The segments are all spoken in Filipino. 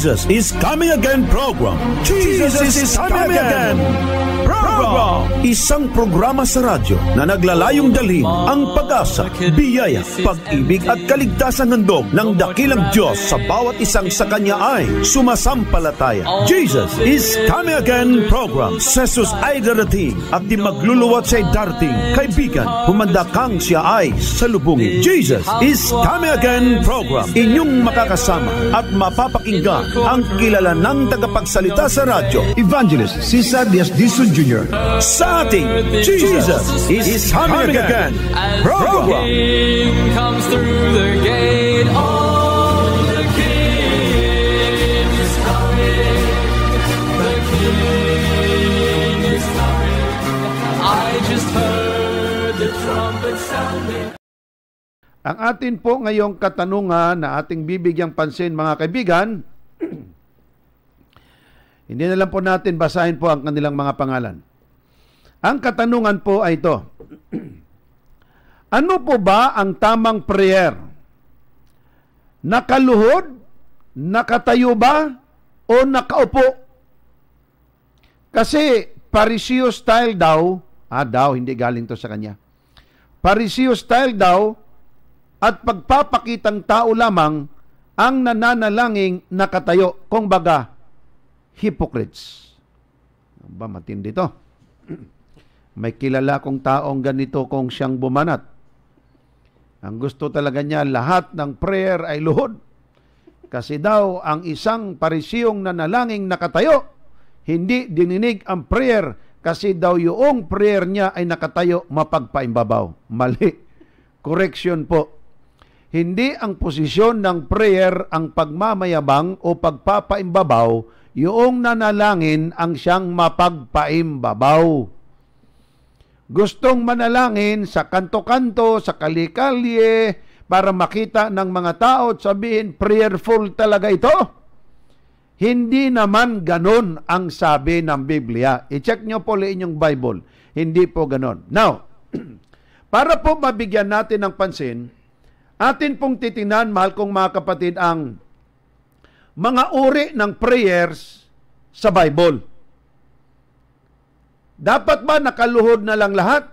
Jesus is Coming Again program. Jesus, Jesus is Coming Again, again. Program. Isang programa sa radyo na naglalayong dalhin ang pag-asa, biyaya, pag-ibig at kaligtasan ng dog ng dakilang Diyos sa bawat isang sa kanya ay sumasampalataya. Jesus is Coming Again program. Jesus ay darating at di magluluwat sa darating. Kaibigan, humanda kang siya ay salubungin. Jesus is Coming Again program. Inyong makakasama at mapapakinggan ang kilala ng tagapagsalita sa radyo, Evangelist Cesar Diaz Dizon Jr. Sa ating Jesus is, Coming Again program. comes through the gate, all the King is coming, the King is coming. I just heard the trumpet sounding. Ang atin po ngayong katanungan na ating bibigyang pansin mga kaibigan hindi na lang po natin basahin po ang kanilang mga pangalan. Ang katanungan po ay ito. ano po ba ang tamang prayer? Nakaluhod? Nakatayo ba? O nakaupo? Kasi Pariseo style daw, ah daw, hindi galing to sa kanya. Pariseo style daw at pagpapakitang tao lamang ang nananalangin nakatayo. Kung baga, hypocrites. Ano ba, matindi to. May kilala kong taong ganito kung siyang bumanat. Ang gusto talaga niya, lahat ng prayer ay luhod. Kasi daw, ang isang parisiyong nanalangin nakatayo, hindi dininig ang prayer kasi daw yung prayer niya ay nakatayo mapagpaimbabaw. Mali. Correction po. Hindi ang posisyon ng prayer ang pagmamayabang o pagpapaimbabaw yung nanalangin ang siyang mapagpaimbabaw. Gustong manalangin sa kanto-kanto, sa kalikalye, para makita ng mga tao at sabihin, prayerful talaga ito. Hindi naman ganun ang sabi ng Biblia. I-check nyo po yung Bible. Hindi po ganun. Now, para po mabigyan natin ng pansin, atin pong titingnan, mahal kong mga kapatid, ang mga uri ng prayers sa Bible. Dapat ba nakaluhod na lang lahat?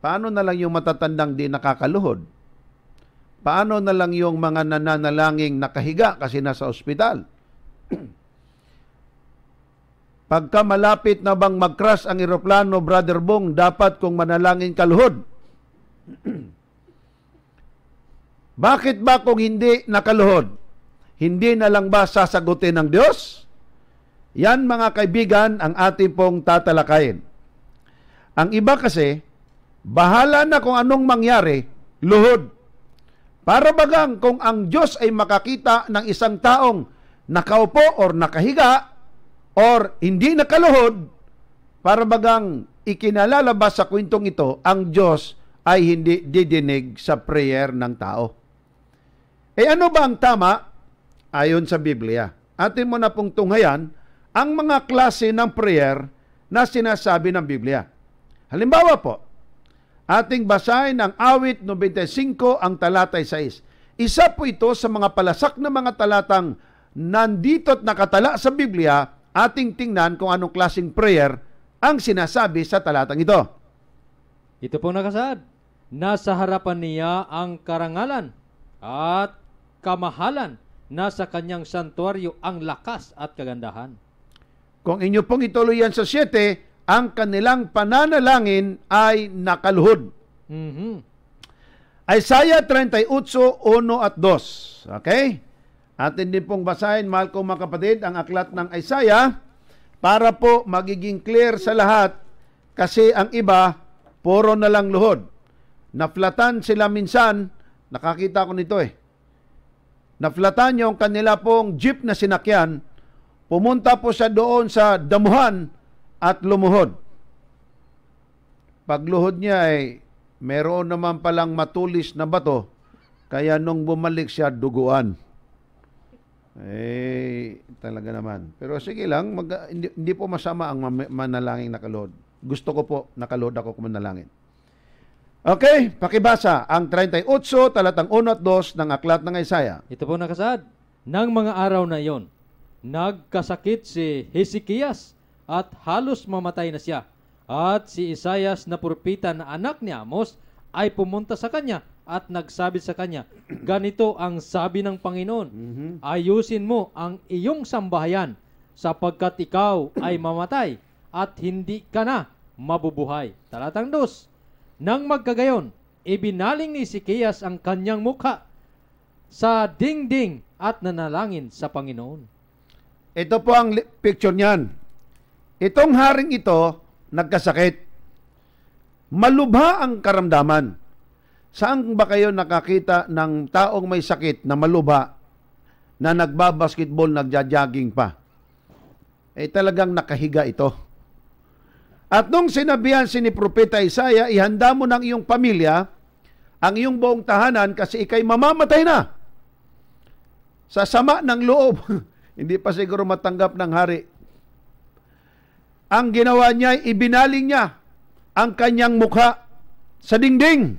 Paano na lang yung matatandang di nakakaluhod? Paano na lang yung mga nananalanging nakahiga kasi nasa ospital? Pagka malapit na bang mag-crash ang eroplano, Brother Bong, dapat kong manalangin kaluhod. Bakit ba kung hindi nakaluhod? hindi na lang ba sasagutin ng Diyos? Yan mga kaibigan ang ating pong tatalakayin. Ang iba kasi, bahala na kung anong mangyari, luhod. Para bagang kung ang Diyos ay makakita ng isang taong nakaupo or nakahiga or hindi nakaluhod, para bagang ikinalalabas sa kwentong ito, ang Diyos ay hindi didinig sa prayer ng tao. E ano ba ang tama ayon sa Biblia. Atin mo na pong tunghayan ang mga klase ng prayer na sinasabi ng Biblia. Halimbawa po, ating basahin ang awit 95 ang talatay 6. Isa po ito sa mga palasak ng mga talatang nandito at nakatala sa Biblia, ating tingnan kung anong klaseng prayer ang sinasabi sa talatang ito. Ito pong nakasaad, nasa harapan niya ang karangalan at kamahalan nasa kanyang santuaryo ang lakas at kagandahan. Kung inyo pong ituloy yan sa 7, ang kanilang pananalangin ay nakaluhod. Mm-hmm. Isaiah 38, 1 at 2. Okay? Atin din pong basahin, mahal kong mga kapatid, ang aklat ng Isaiah para po magiging clear sa lahat kasi ang iba, puro na lang luhod. Naflatan sila minsan, nakakita ko nito eh naflatan yung kanila pong jeep na sinakyan, pumunta po siya doon sa damuhan at lumuhod. Pagluhod niya ay meron naman palang matulis na bato, kaya nung bumalik siya, duguan. Eh, talaga naman. Pero sige lang, mag, hindi, hindi po masama ang manalangin na kalod. Gusto ko po, nakalod ako kung manalangin. Okay, pakibasa ang 38 talatang 1 at 2 ng aklat ng Isaiah. Ito po nakasaad. Nang mga araw na iyon, nagkasakit si Hezekias at halos mamatay na siya. At si Isaias na purpita na anak ni Amos ay pumunta sa kanya at nagsabi sa kanya, Ganito ang sabi ng Panginoon, mhm. ayusin mo ang iyong sambahayan sapagkat ikaw ay mamatay at hindi ka na mabubuhay. Talatang 2. Nang magkagayon, ibinaling ni Sikias ang kanyang mukha sa dingding at nanalangin sa Panginoon. Ito po ang picture niyan. Itong haring ito, nagkasakit. Malubha ang karamdaman. Saan ba kayo nakakita ng taong may sakit na malubha na nagbabasketball, nagja-jogging pa? Eh talagang nakahiga ito. At nung sinabihan si ni Propeta Isaya, ihanda mo ng iyong pamilya ang iyong buong tahanan kasi ikay mamamatay na sa sama ng loob. Hindi pa siguro matanggap ng hari. Ang ginawa niya ay ibinaling niya ang kanyang mukha sa dingding.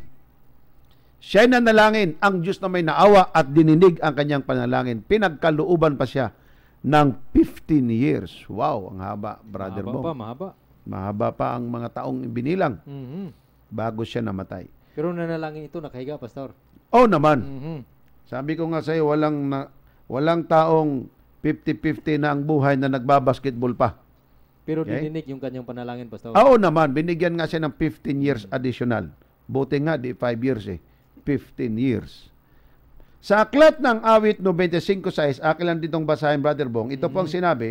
Siya na nalangin ang Diyos na may naawa at dininig ang kanyang panalangin. Pinagkalooban pa siya ng 15 years. Wow, ang haba, brother mahaba Bong. Mahaba pa, mahaba. Mahaba pa ang mga taong binilang mm-hmm. bago siya namatay. Pero nanalangin ito, nakahiga, Pastor. Oh naman. Mm-hmm. Sabi ko nga sa'yo, walang, na, walang taong 50-50 na ang buhay na nagbabasketball pa. Pero okay? dininig yung kanyang panalangin, Pastor. Oo ah, oh, naman, binigyan nga siya ng 15 years additional. Buti nga, di 5 years eh. 15 years. Sa aklat ng awit no 25.6, akin lang ditong basahin, Brother Bong, ito mm-hmm. po ang mm-hmm. sinabi,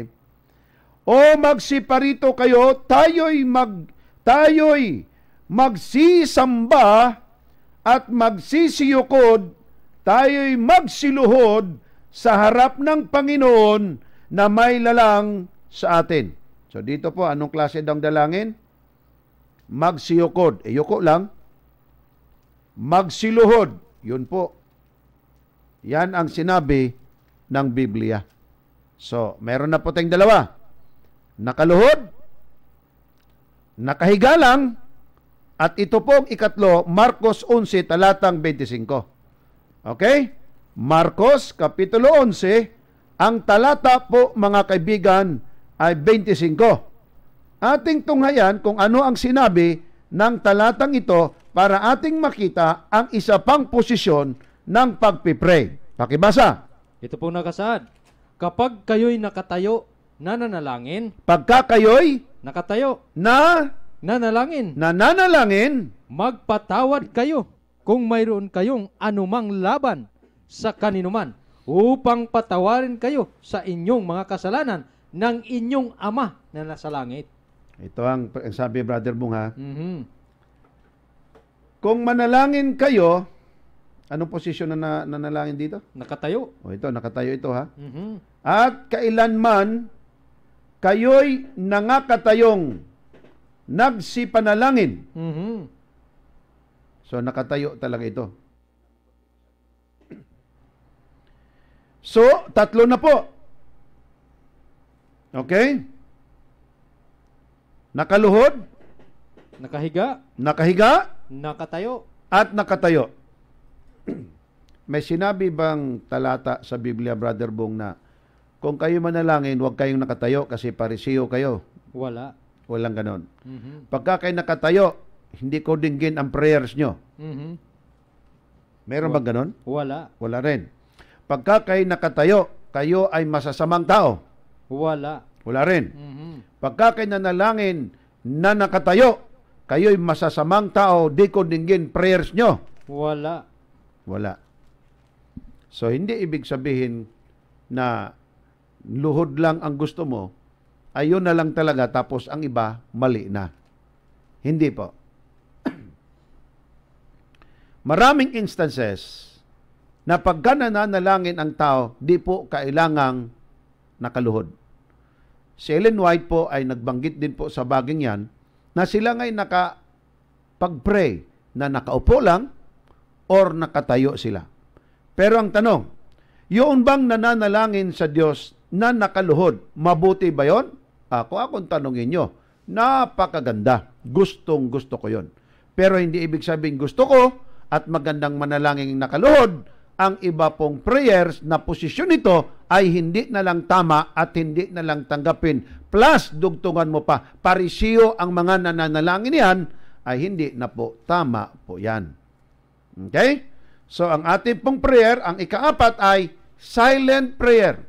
o magsiparito kayo, tayo'y mag tayo'y magsisamba at magsisiyukod, tayo'y magsiluhod sa harap ng Panginoon na may lalang sa atin. So dito po, anong klase daw dalangin? Magsiyukod. E yuko lang. Magsiluhod. Yun po. Yan ang sinabi ng Biblia. So, meron na po tayong dalawa nakaluhod, nakahiga lang, at ito pong ikatlo, Marcos 11, talatang 25. Okay? Marcos, Kapitulo 11, ang talata po mga kaibigan ay 25. Ating tunghayan kung ano ang sinabi ng talatang ito para ating makita ang isa pang posisyon ng pagpipray. Pakibasa. Ito pong nakasaad. Kapag kayo'y nakatayo nananalangin, pagka kayo'y nakatayo, na nanalangin, nananalangin, magpatawad kayo kung mayroon kayong anumang laban sa kaninuman upang patawarin kayo sa inyong mga kasalanan ng inyong Ama na nasa langit. Ito ang sabi, Brother Bunga. Mm-hmm. Kung manalangin kayo, anong posisyon na, na nanalangin dito? Nakatayo. O ito, nakatayo ito ha. Mm-hmm. At kailanman kayo'y nangakatayong nagsipanalangin. Mm-hmm. So, nakatayo talaga ito. So, tatlo na po. Okay? Nakaluhod. Nakahiga. Nakahiga. Nakatayo. At nakatayo. May sinabi bang talata sa Biblia, Brother Bong, na kung kayo manalangin, huwag kayong nakatayo kasi parisiyo kayo. Wala. Walang ganon. Mm-hmm. Pagka kayo nakatayo, hindi ko dinggin ang prayers nyo. Mm-hmm. Meron Wala. bang ganon? Wala. Wala rin. Pagka kayo nakatayo, kayo ay masasamang tao. Wala. Wala rin. Mm-hmm. Pagka kayo nanalangin na nakatayo, kayo ay masasamang tao, di ko dinggin prayers nyo. Wala. Wala. So, hindi ibig sabihin na luhod lang ang gusto mo, ayun na lang talaga tapos ang iba mali na. Hindi po. Maraming instances na na nananalangin ang tao, di po kailangang nakaluhod. Si Ellen White po ay nagbanggit din po sa baging yan na sila ngay nakapag-pray na nakaupo lang or nakatayo sila. Pero ang tanong, yun bang nananalangin sa Diyos na nakaluhod. Mabuti ba yon? Ako akong tanongin nyo, napakaganda. Gustong gusto ko yon. Pero hindi ibig sabihin gusto ko at magandang manalangin nakaluhod. Ang iba pong prayers na posisyon nito ay hindi na lang tama at hindi na lang tanggapin. Plus, dugtungan mo pa, parisiyo ang mga nananalangin yan ay hindi na po tama po yan. Okay? So, ang ating pong prayer, ang ikaapat ay silent prayer.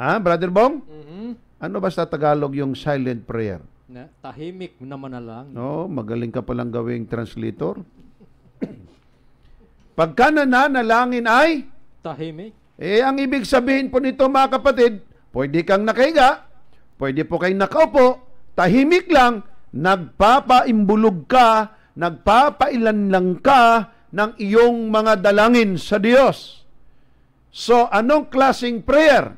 Ha, Brother Bong? Mm-hmm. Ano ba sa Tagalog yung silent prayer? Na, tahimik na manalangin. No, oh, magaling ka palang gawing translator. Pagka nananalangin ay? Tahimik. Eh, ang ibig sabihin po nito mga kapatid, pwede kang nakahiga, pwede po kayong nakaupo, tahimik lang, nagpapaimbulog ka, nagpapailan lang ka ng iyong mga dalangin sa Diyos. So, anong klasing prayer?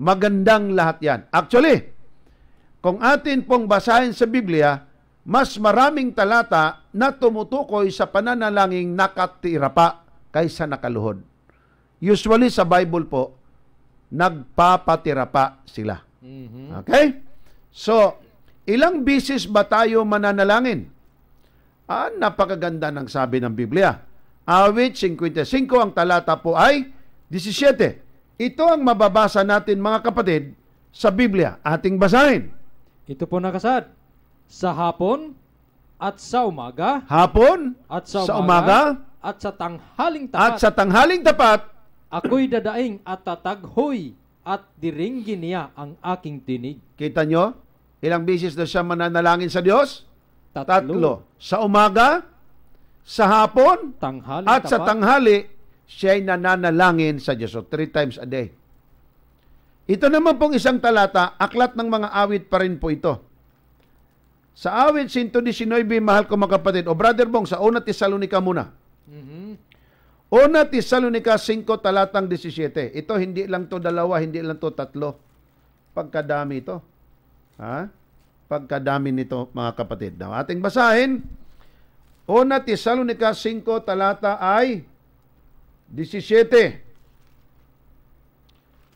Magandang lahat yan. Actually, kung atin pong basahin sa Biblia, mas maraming talata na tumutukoy sa pananalangin nakatira pa kaysa nakaluhod. Usually sa Bible po, nagpapatira pa sila. mm Okay? So, ilang bisis ba tayo mananalangin? Ah, napakaganda ng sabi ng Biblia. Awit ah, 55, ang talata po ay 17. Ito ang mababasa natin mga kapatid sa Biblia. Ating basahin. Ito po nakasad. Sa hapon at sa umaga. Hapon at sa umaga. umaga at sa tanghaling tapat. At sa tanghaling tapat. Ako'y dadaing at tataghoy at diringgin niya ang aking tinig. Kita nyo? Ilang beses na siya mananalangin sa Diyos? Tatlo. Tatlo. Sa umaga, sa hapon, tanghali, at tapat. sa tanghali, siya'y nananalangin sa Diyos. So, three times a day. Ito naman pong isang talata, aklat ng mga awit pa rin po ito. Sa awit 119, mahal ko mga kapatid, o Brother Bong, sa una Tesalonica muna. Mm-hmm. Una Tesalonica 5, talatang 17. Ito, hindi lang to dalawa, hindi lang to tatlo. Pagkadami ito. Ha? Pagkadami nito, mga kapatid. Now, ating basahin. Una Tesalonica 5, talata ay 17.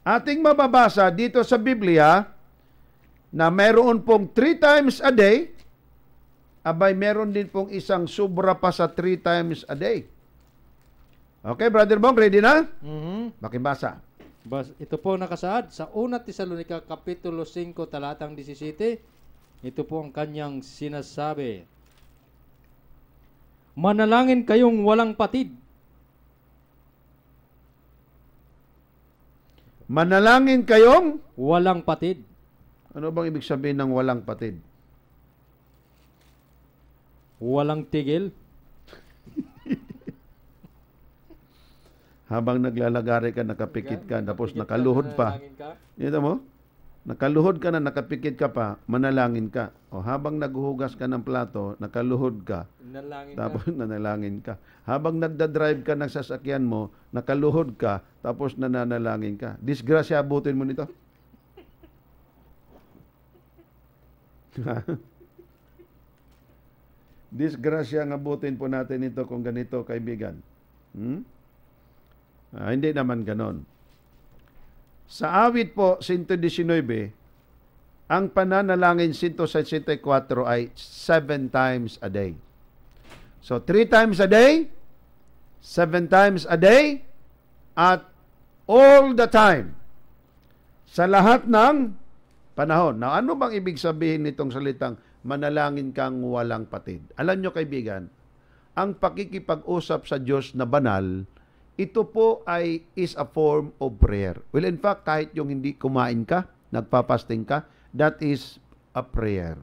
Ating mababasa dito sa Biblia na meron pong three times a day, abay meron din pong isang sobra pa sa three times a day. Okay, Brother Bong, ready na? Mm-hmm. Bakibasa. Bas, ito po nakasaad sa 1 Tesalonica Kapitulo 5 talatang 17. Ito po ang kanyang sinasabi. Manalangin kayong walang patid Manalangin kayong walang patid. Ano bang ibig sabihin ng walang patid? Walang tigil. Habang naglalagari ka, nakapikit ka, tapos nakaluhod pa. Ito mo? Nakaluhod ka na, nakapikit ka pa, manalangin ka. O habang naghuhugas ka ng plato, nakaluhod ka. Nanalangin tapos ka. nanalangin ka. Habang nagda-drive ka ng sasakyan mo, nakaluhod ka, tapos nananalangin ka. Disgrasya, abutin mo nito. Disgrasya ang abutin po natin ito kung ganito, kaibigan. Hmm? Ah, hindi naman ganon. Sa awit po 119, ang pananalangin 164 ay 7 times a day. So, 3 times a day, 7 times a day, at all the time. Sa lahat ng panahon. Now, ano bang ibig sabihin nitong salitang manalangin kang walang patid? Alam nyo kaibigan, ang pakikipag-usap sa Diyos na banal ito po ay is a form of prayer. Well, in fact, kahit yung hindi kumain ka, nagpapasting ka, that is a prayer.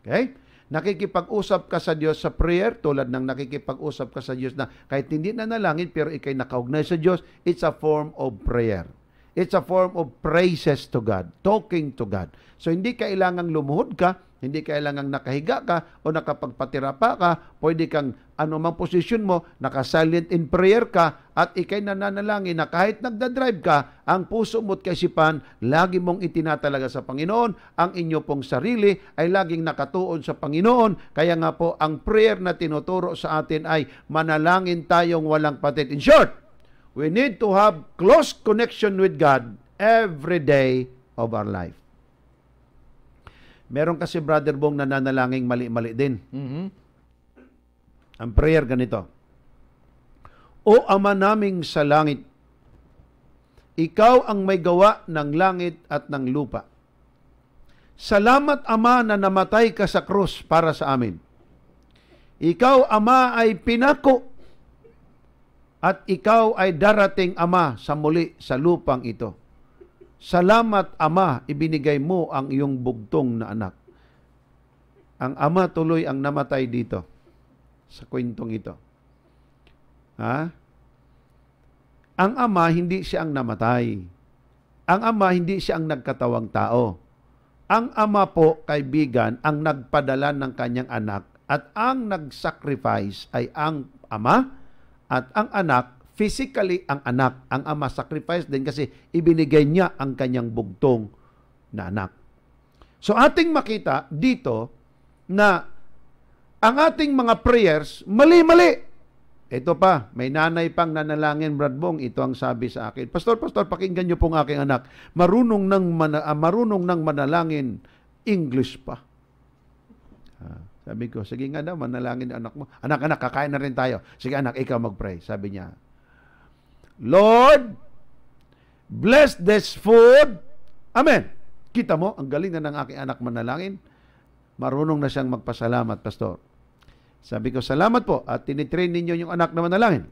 Okay? Nakikipag-usap ka sa Diyos sa prayer, tulad ng nakikipag-usap ka sa Diyos na kahit hindi na nalangin, pero ikay nakaugnay sa Diyos, it's a form of prayer. It's a form of praises to God, talking to God. So, hindi kailangang lumuhod ka, hindi kailangang nakahiga ka o nakapagpatira pa ka. Pwede kang anumang posisyon mo, nakasilent in prayer ka at ikay nananalangin na kahit nagdadrive ka, ang puso mo't kaisipan, lagi mong itinatalaga sa Panginoon. Ang inyo pong sarili ay laging nakatuon sa Panginoon. Kaya nga po, ang prayer na tinuturo sa atin ay manalangin tayong walang patit. In short, we need to have close connection with God every day of our life. Meron kasi brother Bong nananalangin mali-mali din. Mm-hmm. Ang prayer ganito. O Ama naming sa langit, ikaw ang may gawa ng langit at ng lupa. Salamat Ama na namatay ka sa krus para sa amin. Ikaw Ama ay pinako at ikaw ay darating Ama sa muli sa lupang ito. Salamat, Ama, ibinigay mo ang iyong bugtong na anak. Ang ama tuloy ang namatay dito sa kwentong ito. Ha? Ang ama, hindi siya ang namatay. Ang ama, hindi siya ang nagkatawang tao. Ang ama po, kaibigan, ang nagpadala ng kanyang anak at ang nag-sacrifice ay ang ama at ang anak physically ang anak, ang ama sacrifice din kasi ibinigay niya ang kanyang bugtong na anak. So ating makita dito na ang ating mga prayers mali-mali. Ito pa, may nanay pang nanalangin, Brad Bong. Ito ang sabi sa akin. Pastor, pastor, pakinggan niyo pong aking anak. Marunong nang, mana, ah, marunong nang manalangin, English pa. Ah, sabi ko, sige nga daw, manalangin anak mo. Anak, anak, kakain na rin tayo. Sige anak, ikaw mag-pray. Sabi niya, Lord, bless this food. Amen. Kita mo, ang galing na ng aking anak manalangin. Marunong na siyang magpasalamat, Pastor. Sabi ko, salamat po at tinitrain ninyo yung anak na manalangin.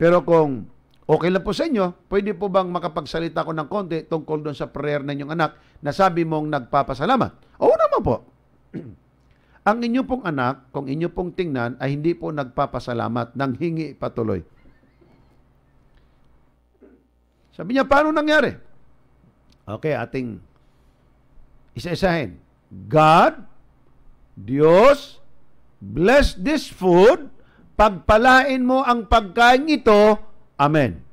Pero kung okay lang po sa inyo, pwede po bang makapagsalita ko ng konti tungkol doon sa prayer ng inyong anak na sabi mong nagpapasalamat? Oo naman po. ang inyo pong anak, kung inyo pong tingnan, ay hindi po nagpapasalamat ng hingi patuloy. Sabi niya, paano nangyari? Okay, ating isa-isahin. God, Diyos, bless this food, pagpalain mo ang pagkain ito, Amen.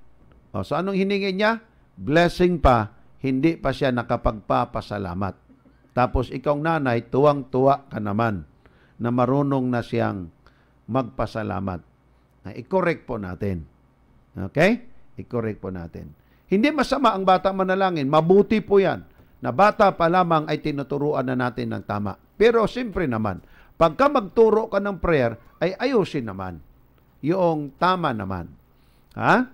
O, so anong hiningi niya? Blessing pa, hindi pa siya nakapagpapasalamat. Tapos ikaw nanay, tuwang-tuwa ka naman na marunong na siyang magpasalamat. I-correct po natin. Okay? I-correct po natin. Hindi masama ang bata manalangin. Mabuti po yan na bata pa lamang ay tinuturuan na natin ng tama. Pero siyempre naman, pagka magturo ka ng prayer, ay ayusin naman. Yung tama naman. Ha?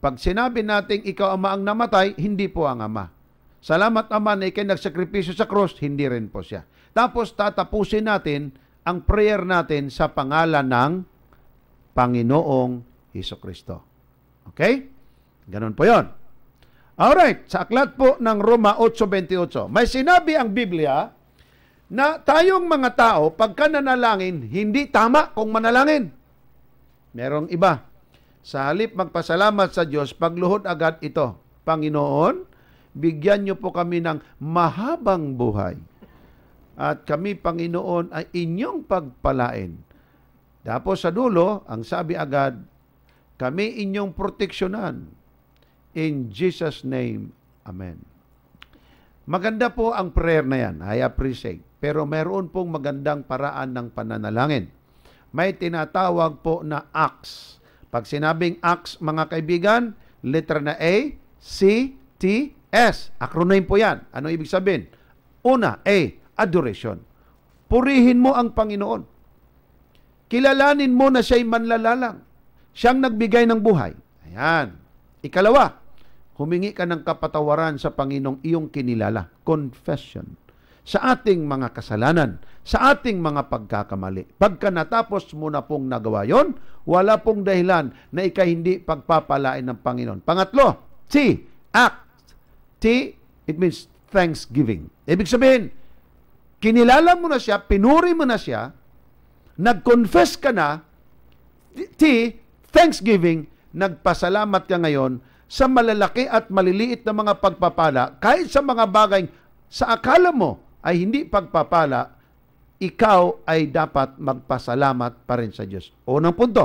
Pag sinabi nating ikaw ama ang namatay, hindi po ang ama. Salamat ama na ikay nagsakripisyo sa cross, hindi rin po siya. Tapos tatapusin natin ang prayer natin sa pangalan ng Panginoong Heso Kristo. Okay? Ganun po yon. Alright, sa aklat po ng Roma 8.28, may sinabi ang Biblia na tayong mga tao, pagka nanalangin, hindi tama kung manalangin. Merong iba. Sa halip magpasalamat sa Diyos, pagluhod agad ito. Panginoon, bigyan niyo po kami ng mahabang buhay. At kami, Panginoon, ay inyong pagpalain. Tapos sa dulo, ang sabi agad, kami inyong proteksyonan In Jesus' name, Amen. Maganda po ang prayer na yan. I appreciate. Pero meron pong magandang paraan ng pananalangin. May tinatawag po na acts. Pag sinabing acts, mga kaibigan, letra na A, C, T, S. Acronym po yan. Ano ibig sabihin? Una, A, adoration. Purihin mo ang Panginoon. Kilalanin mo na siya'y manlalalang. Siyang nagbigay ng buhay. Ayan. Ikalawa, Humingi ka ng kapatawaran sa Panginoong iyong kinilala. Confession. Sa ating mga kasalanan, sa ating mga pagkakamali. Pagka natapos mo na pong nagawa yon, wala pong dahilan na ika hindi pagpapalain ng Panginoon. Pangatlo, T, act. T, it means thanksgiving. Ibig sabihin, kinilala mo na siya, pinuri mo na siya, nag-confess ka na, T, thanksgiving, nagpasalamat ka ngayon sa malalaki at maliliit na mga pagpapala, kahit sa mga bagay sa akala mo ay hindi pagpapala, ikaw ay dapat magpasalamat pa rin sa Diyos. Unang punto,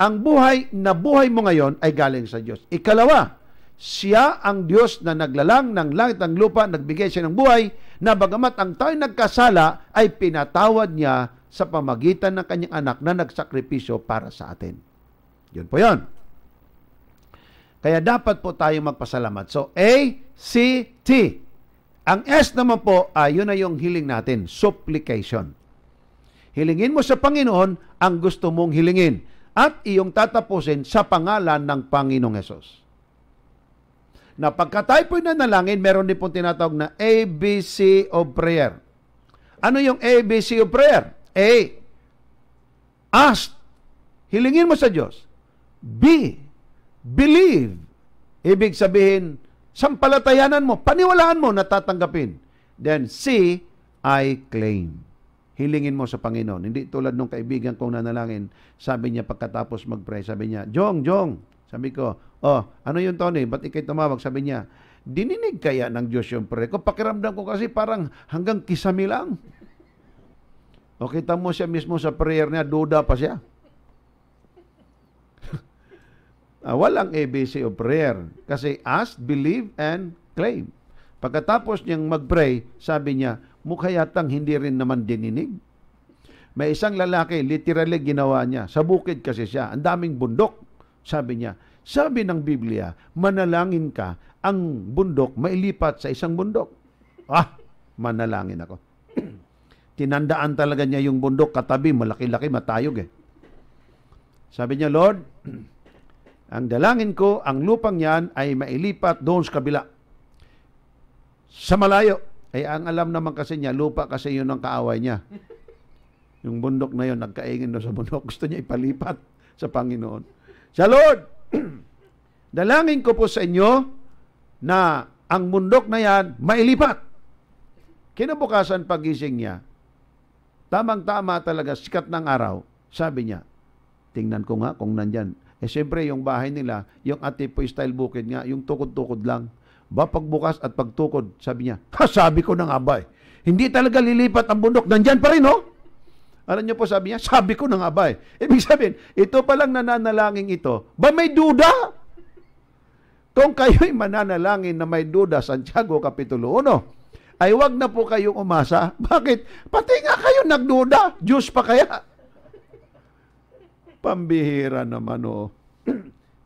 ang buhay na buhay mo ngayon ay galing sa Diyos. Ikalawa, siya ang Diyos na naglalang ng langit ng lupa, nagbigay siya ng buhay, na bagamat ang tayo nagkasala ay pinatawad niya sa pamagitan ng kanyang anak na nagsakripisyo para sa atin. Yun po yun. Kaya dapat po tayo magpasalamat. So, A, C, T. Ang S naman po, ah, yun na yung hiling natin, supplication. Hilingin mo sa Panginoon ang gusto mong hilingin at iyong tatapusin sa pangalan ng Panginoong Yesus. Na pagka tayo po nanalangin, meron din pong tinatawag na ABC of prayer. Ano yung ABC of prayer? A. Ask. Hilingin mo sa Diyos. B Believe. Ibig sabihin, sampalatayanan mo, paniwalaan mo, natatanggapin. Then see, I claim. Hilingin mo sa Panginoon. Hindi tulad nung kaibigan kong nanalangin, sabi niya pagkatapos mag-pray, sabi niya, Jong, Jong, sabi ko, oh, ano yun Tony, ba't ikay tumawag? Sabi niya, dininig kaya ng Diyos yung prayer ko? Pakiramdam ko kasi parang hanggang kisami lang. O kita mo siya mismo sa prayer niya, duda pa siya uh, walang ABC of prayer. Kasi ask, believe, and claim. Pagkatapos niyang magpray, sabi niya, mukha yatang hindi rin naman dininig. May isang lalaki, literally ginawa niya. Sa bukid kasi siya, ang daming bundok. Sabi niya, sabi ng Biblia, manalangin ka, ang bundok mailipat sa isang bundok. Ah, manalangin ako. Tinandaan talaga niya yung bundok, katabi, malaki-laki, matayog eh. Sabi niya, Lord, Ang dalangin ko, ang lupang yan ay mailipat doon sa kabila. Sa malayo, ay ang alam naman kasi niya, lupa kasi yun ang kaaway niya. Yung bundok na yun, nagkaingin doon sa bundok. Gusto niya ipalipat sa Panginoon. Sa Lord, dalangin ko po sa inyo na ang bundok na yan, mailipat. Kinabukasan pagising niya, tamang-tama talaga, sikat ng araw, sabi niya, tingnan ko nga kung nandyan eh syempre, yung bahay nila, yung Atipoy style bukid nga, yung tukod-tukod lang. Ba pagbukas at pagtukod, sabi niya, ha, sabi ko na nga ba eh. Hindi talaga lilipat ang bundok, nandiyan pa rin, no? Oh? Alam niyo po sabi niya, sabi ko na nga ba eh. Ibig sabihin, ito pa lang nananalangin ito, ba may duda? Kung kayo'y mananalangin na may duda, Santiago Kapitulo 1, ay wag na po kayong umasa. Bakit? Pati nga kayo nagduda. Diyos pa kaya? Pambihira naman oh.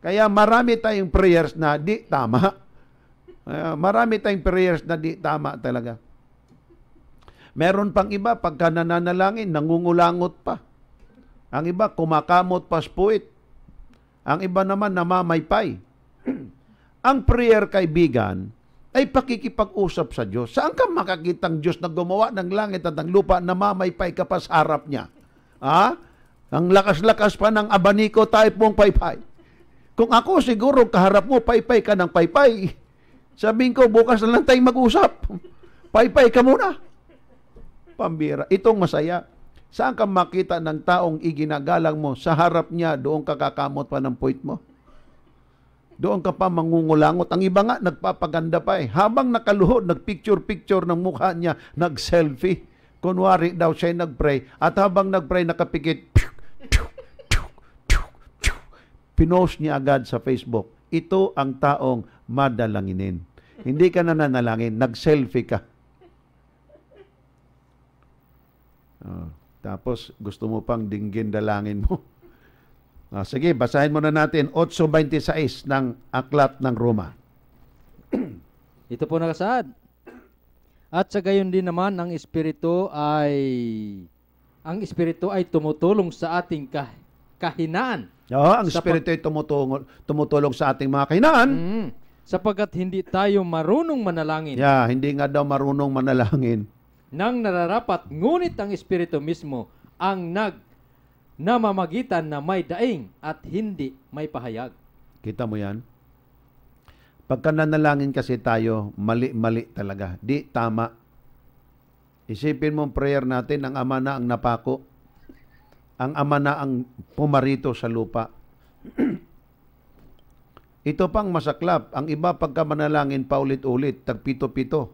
Kaya marami tayong prayers na di tama. Uh, marami tayong prayers na di tama talaga. Meron pang iba, pagka nananalangin, nangungulangot pa. Ang iba, kumakamot pa Ang iba naman, namamaypay. Ang prayer, kaibigan, ay pakikipag-usap sa Diyos. Saan ka makakita ang Diyos na gumawa ng langit at ng lupa, namamaypay ka pa sa harap niya? Ha? Ang lakas-lakas pa ng abaniko typhoon paypay. Kung ako siguro kaharap mo, paypay ka ng paypay. Sabihin ko, bukas na lang tayong mag-usap. Paypay ka muna. Pambira. Itong masaya. Saan ka makita ng taong iginagalang mo? Sa harap niya, doon ka kakamot pa ng point mo. Doon ka pa mangungulangot. Ang iba nga, nagpapaganda pa eh. Habang nakaluhod, nagpicture-picture ng mukha niya, nag-selfie. Kunwari daw siya nagpray At habang nagpray nakapikit, Pinost niya agad sa Facebook. Ito ang taong madalanginin. Hindi ka na nanalangin, nag-selfie ka. Oh, tapos gusto mo pang dinggin dalangin mo. Oh, sige, basahin muna natin 8.26 ng Aklat ng Roma. Ito po nakasaad. At sa gayon din naman, ang Espiritu ay ang Espiritu ay tumutulong sa ating kah kahinaan. Oo, ang Espiritu ay tumutulong, tumutulong sa ating mga kahinaan. Mm, sapagat hindi tayo marunong manalangin. Yeah, hindi nga daw marunong manalangin. Nang nararapat, ngunit ang Espiritu mismo ang nag namamagitan na may daing at hindi may pahayag. Kita mo yan? Pagka nanalangin kasi tayo, mali-mali talaga. Di tama Isipin mo ang prayer natin, ang ama na ang napako. Ang ama na ang pumarito sa lupa. Ito pang masaklap. Ang iba pagka manalangin paulit ulit tagpito-pito.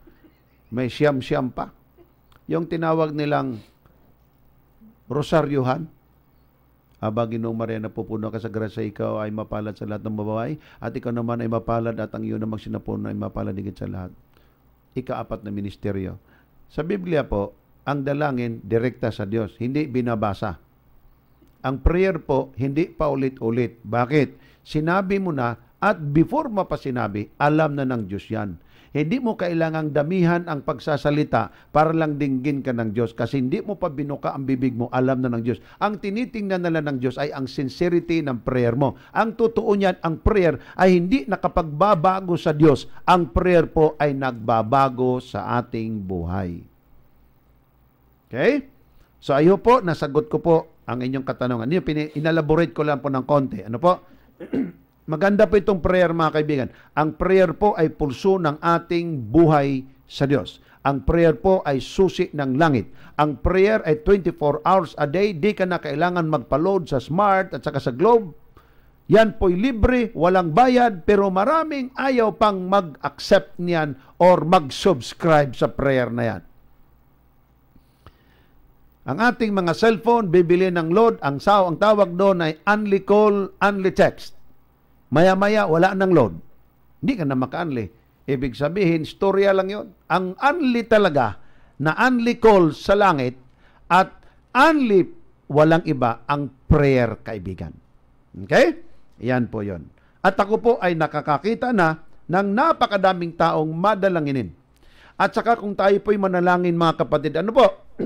May siyam-siyam pa. Yung tinawag nilang Rosaryohan, Aba, Ginoong Maria, pupuno ka sa grasya, ikaw ay mapalad sa lahat ng babae, at ikaw naman ay mapalad, at ang iyo na sinapuno ay mapalad higit sa lahat. Ikaapat na ministeryo sa Biblia po, ang dalangin direkta sa Diyos, hindi binabasa. Ang prayer po, hindi paulit-ulit. Bakit? Sinabi mo na at before mapasinabi, alam na ng Diyos yan. Hindi eh, mo kailangang damihan ang pagsasalita para lang dinggin ka ng Diyos kasi hindi mo pa binuka ang bibig mo, alam na ng Diyos. Ang tinitingnan na lang ng Diyos ay ang sincerity ng prayer mo. Ang totoo niyan, ang prayer ay hindi nakapagbabago sa Diyos. Ang prayer po ay nagbabago sa ating buhay. Okay? So ayo po, nasagot ko po ang inyong katanungan. Inalaborate ko lang po ng konti. Ano po? Maganda po itong prayer mga kaibigan. Ang prayer po ay pulso ng ating buhay sa Diyos. Ang prayer po ay susi ng langit. Ang prayer ay 24 hours a day. Di ka na kailangan magpa-load sa smart at saka sa globe. Yan po'y libre, walang bayad, pero maraming ayaw pang mag-accept niyan or mag-subscribe sa prayer na yan. Ang ating mga cellphone, bibili ng load, ang, saw, ang tawag doon ay only call, only text. Maya-maya, wala nang load. Hindi ka na maka-unli. Ibig sabihin, storya lang yon. Ang unli talaga, na unli call sa langit, at unli, walang iba, ang prayer, kaibigan. Okay? Yan po yon. At ako po ay nakakakita na ng napakadaming taong madalanginin. At saka kung tayo po'y manalangin mga kapatid, ano po?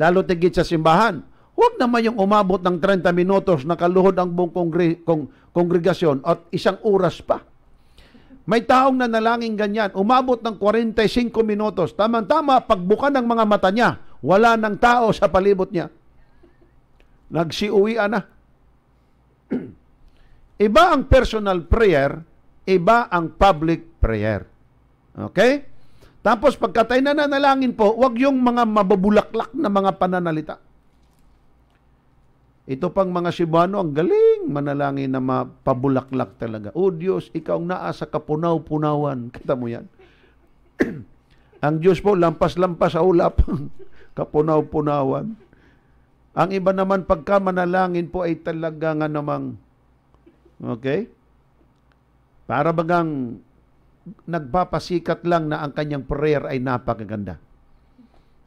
Lalo tigit sa simbahan. Huwag naman yung umabot ng 30 minutos, na kaluhod ang buong kongre- kong kongregasyon at isang oras pa. May taong nanalangin ganyan, umabot ng 45 minutos. Tamang-tama, pagbuka ng mga mata niya, wala ng tao sa palibot niya. Nagsiuwian na. iba ang personal prayer, iba ang public prayer. Okay? Tapos pagkatay na nanalangin po, wag yung mga mababulaklak na mga pananalita. Ito pang mga Sibano, ang galing manalangin na mapabulaklak talaga. O Diyos, ikaw naa sa kapunaw-punawan. Kita mo yan? ang Diyos po, lampas-lampas sa ulap. kapunaw-punawan. Ang iba naman, pagka manalangin po ay talaga nga namang, okay? Para bagang nagpapasikat lang na ang kanyang prayer ay napakaganda.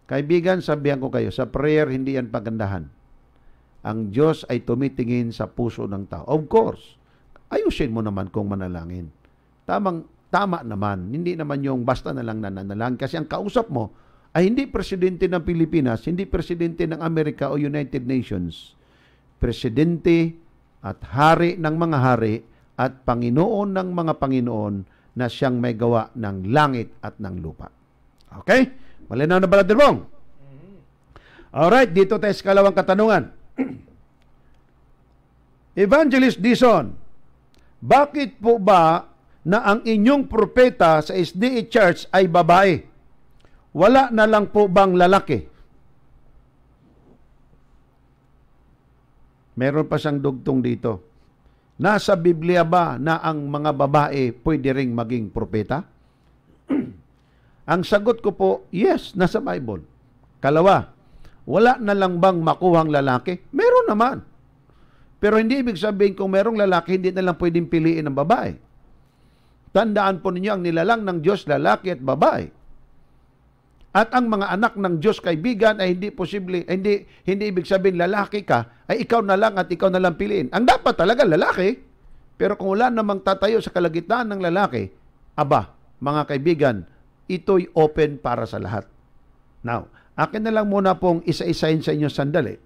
Kaibigan, sabihan ko kayo, sa prayer hindi yan pagandahan ang Diyos ay tumitingin sa puso ng tao. Of course, ayusin mo naman kung manalangin. Tamang, tama naman. Hindi naman yung basta na lang nananalangin. Kasi ang kausap mo ay hindi presidente ng Pilipinas, hindi presidente ng Amerika o United Nations. Presidente at hari ng mga hari at Panginoon ng mga Panginoon na siyang may gawa ng langit at ng lupa. Okay? Malinaw na Brother Bong? Mm-hmm. Alright, dito tayo sa kalawang katanungan. Evangelist Dison, bakit po ba na ang inyong propeta sa SDA Church ay babae? Wala na lang po bang lalaki? Meron pa siyang dugtong dito. Nasa Biblia ba na ang mga babae pwede ring maging propeta? ang sagot ko po, yes, nasa Bible. Kalawa, wala na lang bang makuhang lalaki? Meron naman. Pero hindi ibig sabihin kung merong lalaki, hindi na lang pwedeng piliin ng babae. Tandaan po ninyo ang nilalang ng Diyos, lalaki at babae. At ang mga anak ng Diyos kaibigan ay hindi posible, hindi, hindi ibig sabihin lalaki ka, ay ikaw na lang at ikaw na lang piliin. Ang dapat talaga lalaki. Pero kung wala namang tatayo sa kalagitnaan ng lalaki, aba, mga kaibigan, ito'y open para sa lahat. Now, Akin na lang muna pong isa-isahin sa inyo sandali.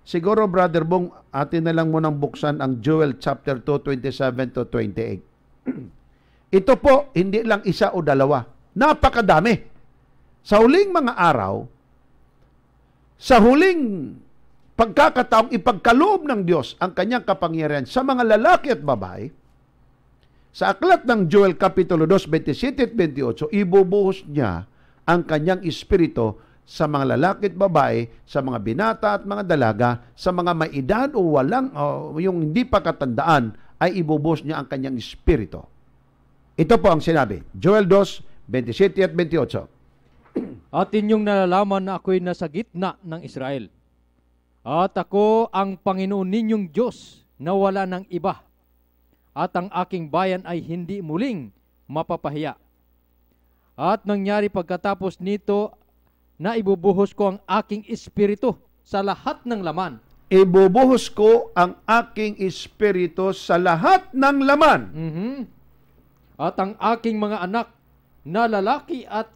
Siguro, Brother Bong, atin na lang munang buksan ang Joel chapter 2, 27 to 28. Ito po, hindi lang isa o dalawa. Napakadami. Sa huling mga araw, sa huling pagkakataong ipagkaloob ng Diyos ang kanyang kapangyarihan sa mga lalaki at babae, sa aklat ng Joel Kapitulo 2, 27 at 28, ibubuhos niya ang kanyang espiritu sa mga lalaki at babae, sa mga binata at mga dalaga, sa mga maedad o walang o yung hindi pa katandaan ay ibubos niya ang kanyang espiritu. Ito po ang sinabi. Joel 2, 27 at 28. At inyong nalalaman na ako'y nasa gitna ng Israel. At ako ang Panginoon ninyong Diyos na wala ng iba. At ang aking bayan ay hindi muling mapapahiya. At nangyari pagkatapos nito na ibubuhos ko ang aking espiritu sa lahat ng laman. Ibubuhos ko ang aking espiritu sa lahat ng laman. Mm-hmm. At ang aking mga anak na lalaki at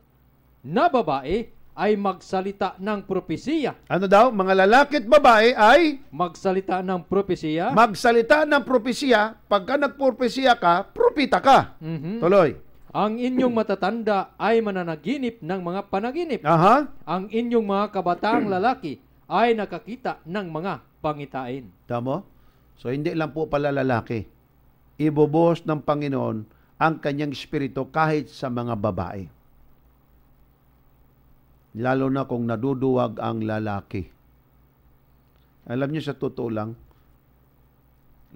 na babae ay magsalita ng propesiya. Ano daw? Mga lalaki at babae ay? Magsalita ng propesiya. Magsalita ng propesiya. Pagka nagpropesiya ka, propita ka. Mm-hmm. Tuloy. Ang inyong matatanda ay mananaginip ng mga panaginip. Aha. Ang inyong mga kabataang lalaki ay nakakita ng mga pangitain. Tamo? So hindi lang po pala lalaki. Ibubuhos ng Panginoon ang kanyang espiritu kahit sa mga babae. Lalo na kung naduduwag ang lalaki. Alam niyo sa totoo lang,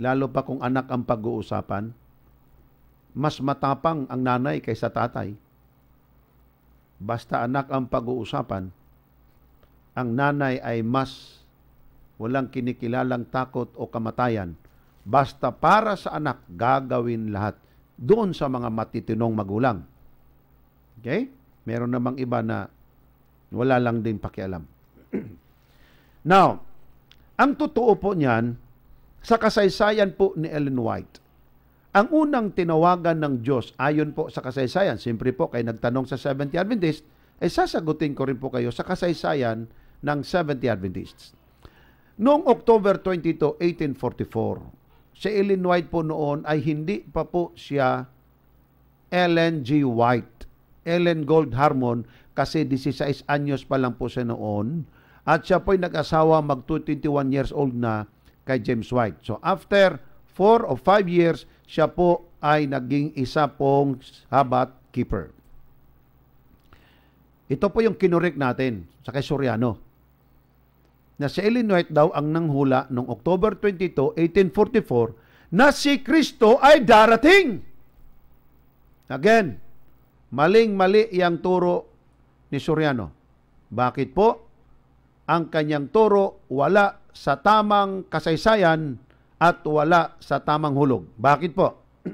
lalo pa kung anak ang pag-uusapan, mas matapang ang nanay kaysa tatay. Basta anak ang pag-uusapan, ang nanay ay mas walang kinikilalang takot o kamatayan. Basta para sa anak, gagawin lahat doon sa mga matitinong magulang. Okay? Meron namang iba na wala lang din pakialam. Now, ang totoo po niyan, sa kasaysayan po ni Ellen White, ang unang tinawagan ng Diyos, ayon po sa kasaysayan, siyempre po kay nagtanong sa 70 Adventist, ay eh sasagutin ko rin po kayo sa kasaysayan ng 70 Adventists. Noong October 22, 1844, si Ellen White po noon ay hindi pa po siya Ellen G. White. Ellen Gold Harmon kasi 16 anyos pa lang po siya noon at siya po ay nag-asawa mag 21 years old na kay James White. So after 4 or 5 years, siya po ay naging isa pong Sabbath keeper. Ito po yung kinurek natin sa kay Soriano na si Ellen White daw ang nanghula noong October 22, 1844 na si Kristo ay darating. Again, maling-mali yung turo ni Soriano. Bakit po? Ang kanyang turo wala sa tamang kasaysayan at wala sa tamang hulog. Bakit po?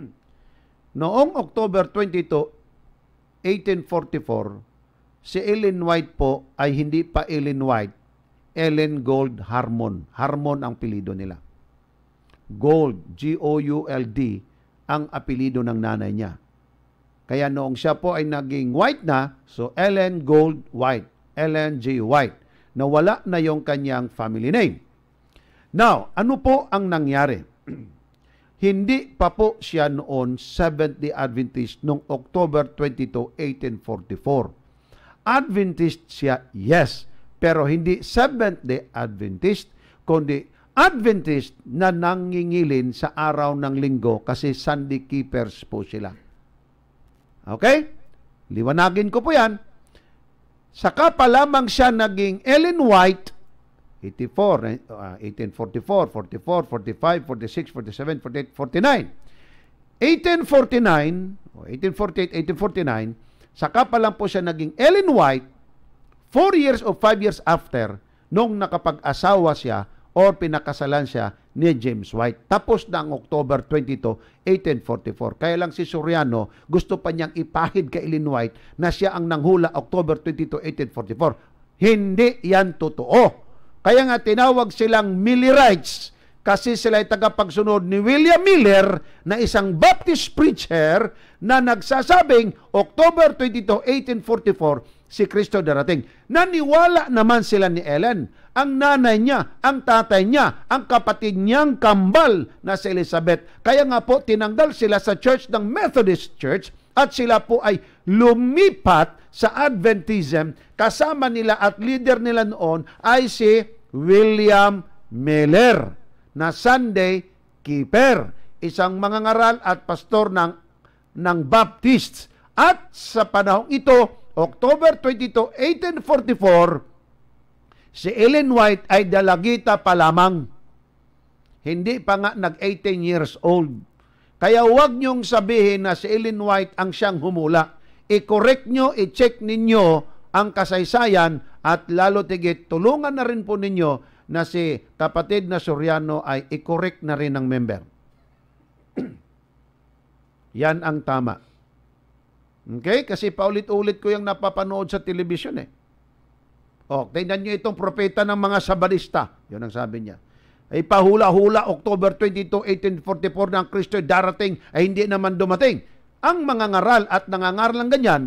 Noong October 22, 1844, si Ellen White po ay hindi pa Ellen White, Ellen Gold Harmon. Harmon ang pilido nila. Gold, G-O-U-L-D, ang apelido ng nanay niya. Kaya noong siya po ay naging white na, so Ellen Gold White, Ellen G. White, wala na yung kanyang family name. Now, ano po ang nangyari? Hindi pa po siya noon Seventh-day Adventist noong October 22, 1844. Adventist siya, yes, pero hindi Seventh-day Adventist, kundi Adventist na nangingilin sa araw ng linggo kasi Sunday keepers po sila. Okay? Liwanagin ko po yan. Saka pa lamang siya naging Ellen White 84, uh, 1844, 44, 45, 46, 47, 48, 49. 1849, 1848, 1849, saka pa lang po siya naging Ellen White 4 years or 5 years after nung nakapag-asawa siya or pinakasalan siya ni James White. Tapos na ang October 22, 1844. Kaya lang si Soriano, gusto pa niyang ipahid kay Ellen White na siya ang nanghula October 22, 1844. Hindi yan totoo. Kaya nga tinawag silang Millerites kasi sila ay tagapagsunod ni William Miller na isang Baptist preacher na nagsasabing October 22, 1844, si Kristo darating. Naniwala naman sila ni Ellen. Ang nanay niya, ang tatay niya, ang kapatid niyang kambal na si Elizabeth. Kaya nga po tinanggal sila sa church ng Methodist Church at sila po ay lumipat sa Adventism kasama nila at leader nila noon ay si William Miller na Sunday Keeper, isang mangangaral at pastor ng, ng Baptists. At sa panahong ito, October 22, 1844, si Ellen White ay dalagita pa lamang. Hindi pa nga nag-18 years old. Kaya huwag niyong sabihin na si Ellen White ang siyang humula. I-correct nyo, i-check ninyo ang kasaysayan at lalo tigit, tulungan na rin po ninyo na si kapatid na Soriano ay i-correct na rin ng member. Yan ang tama. Okay? Kasi paulit-ulit ko yung napapanood sa television eh. O, tingnan nyo itong propeta ng mga sabalista. Yun ang sabi niya ay pahula-hula October 22, 1844 ng Kristo darating ay hindi naman dumating. Ang mga ngaral at nangangaral lang ganyan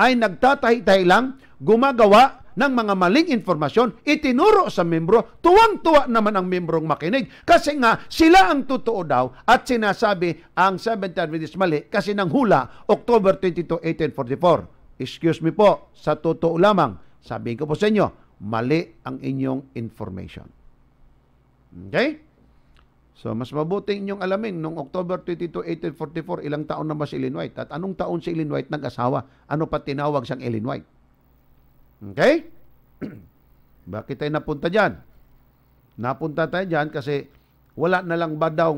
ay nagtatahi-tahi lang, gumagawa ng mga maling informasyon, itinuro sa membro, tuwang-tuwa naman ang membrong makinig. Kasi nga, sila ang totoo daw at sinasabi ang 7th Adventist mali kasi nang hula, October 22, 1844. Excuse me po, sa totoo lamang, sabihin ko po sa inyo, mali ang inyong information. Okay? So, mas mabuting inyong alamin, noong October 22, 1844, ilang taon na ba si Ellen White? At anong taon si Ellen White nag-asawa? Ano pa tinawag siyang Ellen White? Okay? Bakit tayo napunta dyan? Napunta tayo dyan kasi wala na lang ba daw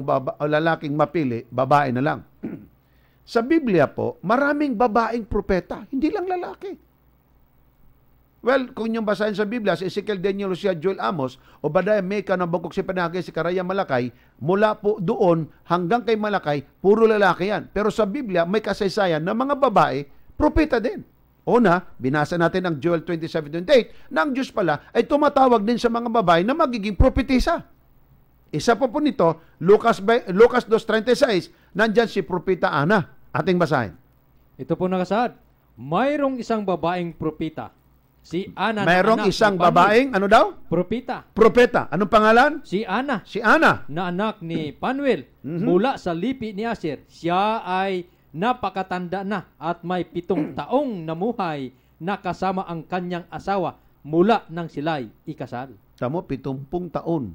lalaking mapili, babae na lang. Sa Biblia po, maraming babaeng propeta, hindi lang lalaki. Well, kung yung basahin sa Biblia, si Ezekiel, Daniel, Lucia, Joel, Amos, o Badaya, Meka, Nabokok, si Panagay, si Karaya, Malakay, mula po doon hanggang kay Malakay, puro lalaki yan. Pero sa Biblia, may kasaysayan na mga babae, propeta din. Una, binasa natin ang Joel 27.28 na ang Diyos pala ay tumatawag din sa mga babae na magiging propetisa. Isa pa po nito, Lucas, Lucas 2.36, nandyan si Propeta Ana. Ating basahin. Ito po nakasaad. Mayroong isang babaeng propeta. Si Ana. Mayroong anak isang babaeng, ano daw? Propeta. Propeta. Anong pangalan? Si Ana. Si Ana. Na anak ni Panuel. Mm-hmm. Mula sa lipi ni Asher. Siya ay napakatanda na at may pitong taong namuhay na kasama ang kanyang asawa mula nang sila'y ikasal. Tamo, pitumpung taon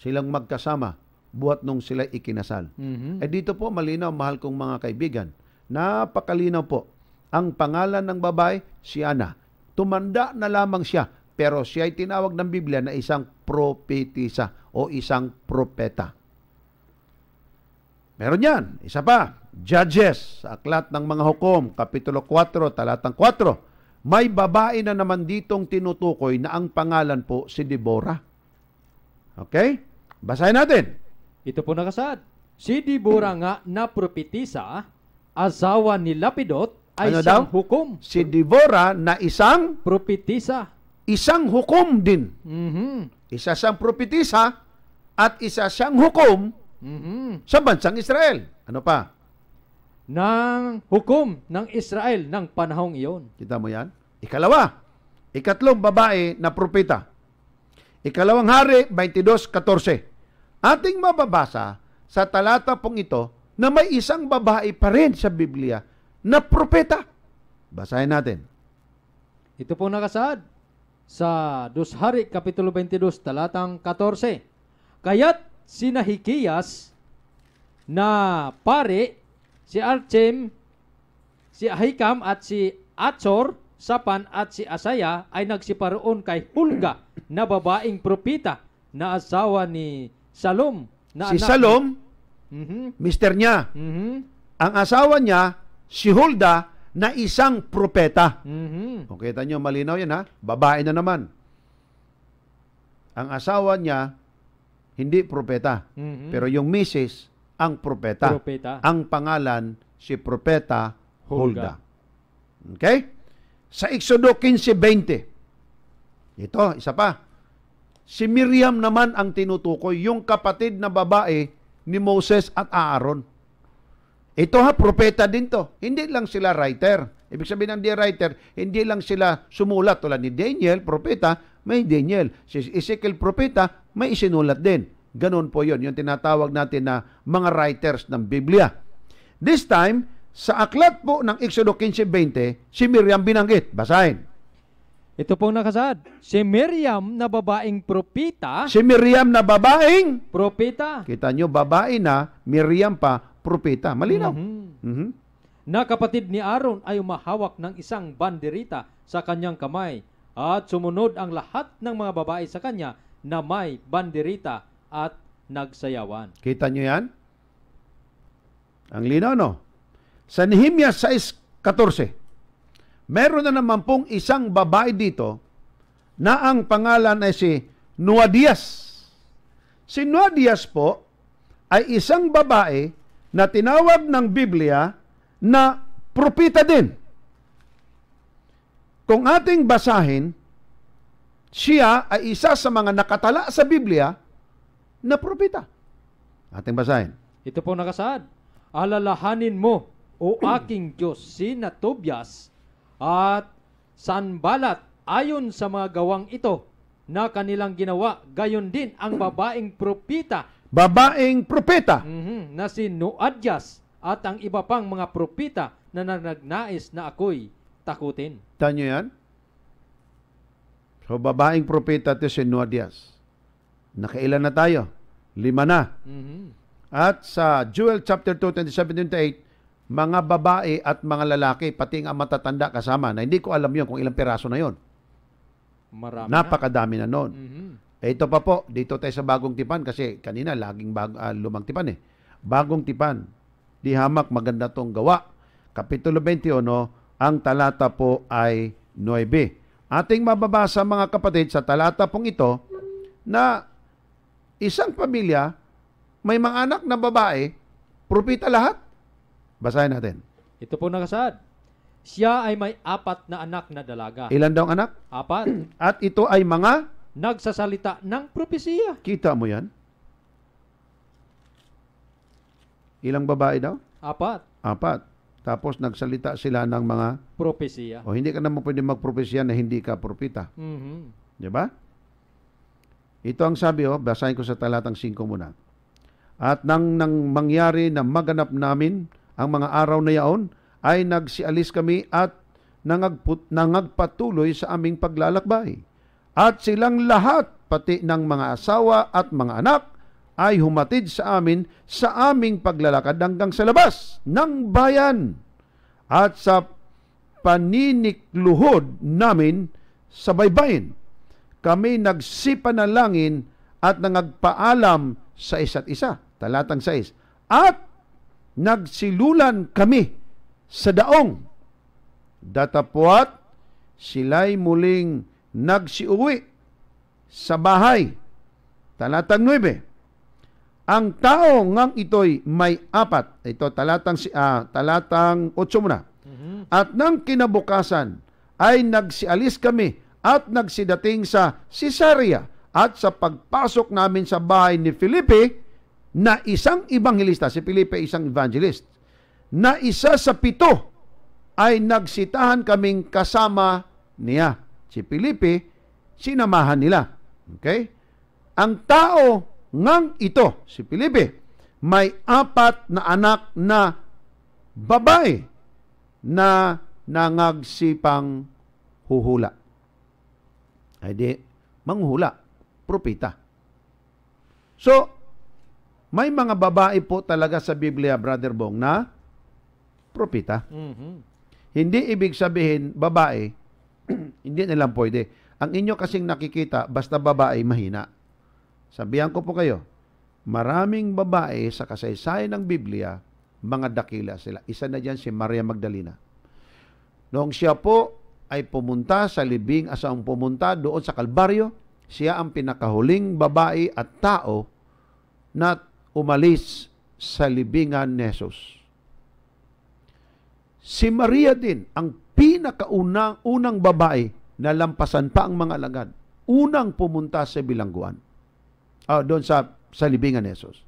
silang magkasama buhat nung sila ikinasal. Mm-hmm. Eh dito po malinaw, mahal kong mga kaibigan, napakalinaw po. Ang pangalan ng babae, si Ana. Tumanda na lamang siya, pero siya ay tinawag ng Biblia na isang propetisa o isang propeta. Meron yan. Isa pa, Judges, Aklat ng Mga Hukom, Kapitulo 4, Talatang 4. May babae na naman ditong tinutukoy na ang pangalan po si Deborah. Okay? Basahin natin. Ito po nakasaad. Si Deborah nga na propetisa, asawa ni Lapidot, ay ano isang daw? hukom. Si Deborah na isang propetisa. Isang hukom din. Mm-hmm. Isa siyang propetisa at isa siyang hukom Mm-hmm. Sa bansang Israel. Ano pa? Ng hukom ng Israel ng panahong iyon. Kita mo yan? Ikalawa, ikatlong babae na propeta. Ikalawang hari, 22.14. Ating mababasa sa talata pong ito na may isang babae pa rin sa Biblia na propeta. Basahin natin. Ito pong nakasaad sa Dushari Kapitulo 22, talatang 14. Kaya't sina Hikiyas na pare, si Archem, si Ahikam at si Achor, Sapan at si Asaya ay nagsiparoon kay Hulga na babaeng propita na asawa ni Salom. Na si anak Salom, mm-hmm. mister niya. Mm-hmm. Ang asawa niya, si Hulda, na isang propeta. Mm-hmm. Okay, kita nyo, malinaw yan ha. Babae na naman. Ang asawa niya, hindi propeta. Mm-hmm. Pero yung misis, ang propeta. propeta. Ang pangalan, si Propeta Hulda. Hulda. Okay? Sa Exodo 15.20, ito, isa pa. Si Miriam naman ang tinutukoy, yung kapatid na babae ni Moses at Aaron. Ito ha, propeta din to. Hindi lang sila writer. Ibig sabihin ng di writer, hindi lang sila sumulat tulad ni Daniel, propeta, may Daniel. Si Ezekiel Propeta, may isinulat din. Ganun po yon yung tinatawag natin na mga writers ng Biblia. This time, sa aklat po ng Exodo 15.20, si Miriam binanggit. Basahin. Ito pong nakasaad. Si Miriam na babaeng propita. Si Miriam na babaeng propita. Kita nyo, babae na, Miriam pa, propita. Malinaw. Mm-hmm. Mm-hmm. Na kapatid ni Aaron ay umahawak ng isang banderita sa kanyang kamay at sumunod ang lahat ng mga babae sa kanya na may banderita at nagsayawan. Kita nyo yan? Ang linaw, no? Sa Nehemiah 6.14, meron na naman pong isang babae dito na ang pangalan ay si Nuadias. Si Nuadias po ay isang babae na tinawag ng Biblia na propita din. Kung ating basahin, siya ay isa sa mga nakatala sa Biblia na propeta. Ating basahin. Ito po nakasaad. Alalahanin mo, o aking Diyos, si Natobias at Sanbalat ayon sa mga gawang ito na kanilang ginawa. Gayon din ang babaeng propeta. Babaeng propeta? Mm-hmm, na si Noadyas at ang iba pang mga propeta na nanagnais na ako'y takutin. Tanyo yan? So, babaeng propeta ito si Noah Diaz. Nakailan na tayo? Lima na. Mm-hmm. At sa Joel chapter 2, 27 28, mga babae at mga lalaki, pati ang matatanda kasama, na hindi ko alam yon kung ilang piraso na yon. Marami Napakadami na, na noon. Mm-hmm. Eh, ito pa po, dito tayo sa bagong tipan kasi kanina laging bag, uh, lumang tipan eh. Bagong tipan. Di hamak, maganda tong gawa. Kapitulo 21, ang talata po ay 9. Ating mababasa mga kapatid sa talata pong ito na isang pamilya may mga anak na babae, propita lahat. Basahin natin. Ito po nakasaad. Siya ay may apat na anak na dalaga. Ilan daw ang anak? Apat. At ito ay mga? Nagsasalita ng propesiya. Kita mo yan? Ilang babae daw? Apat. Apat. Tapos nagsalita sila ng mga propesya. O hindi ka naman pwede magpropesya na hindi ka propita. Mm-hmm. Di ba? Ito ang sabi, oh, basahin ko sa talatang 5 muna. At nang, nang mangyari na maganap namin ang mga araw na yaon, ay nagsialis kami at nangagput, nangagpatuloy sa aming paglalakbay. At silang lahat, pati ng mga asawa at mga anak, ay humatid sa amin sa aming paglalakad hanggang sa labas ng bayan at sa paninikluhod namin sa baybayin. Kami nagsipa ng langin at nangagpaalam sa isa't isa. Talatang 6. At nagsilulan kami sa daong. Datapuat sila'y muling nagsiuwi sa bahay. Talatang 9 ang tao ngang ito'y may apat. Ito, talatang, uh, talatang 8 muna. Mm-hmm. At nang kinabukasan ay nagsialis kami at nagsidating sa Caesarea at sa pagpasok namin sa bahay ni Felipe na isang ibanghilista, si Felipe isang evangelist, na isa sa pito ay nagsitahan kaming kasama niya. Si Felipe, sinamahan nila. Okay? Ang tao ng ito, si Felipe, may apat na anak na babae na nangagsipang huhula. Ay di, manghuhula, propita. So, may mga babae po talaga sa Biblia, Brother Bong, na propita. Mm-hmm. Hindi ibig sabihin, babae, hindi nilang pwede. Ang inyo kasing nakikita, basta babae, mahina. Sabihan ko po kayo, maraming babae sa kasaysayan ng Biblia, mga dakila sila. Isa na dyan si Maria Magdalena. Noong siya po ay pumunta sa libing asang pumunta doon sa Kalbaryo, siya ang pinakahuling babae at tao na umalis sa libingan ni Jesus. Si Maria din ang pinakaunang unang babae na lampasan pa ang mga lagad, Unang pumunta sa bilangguan uh, doon sa, sa libingan ni Jesus.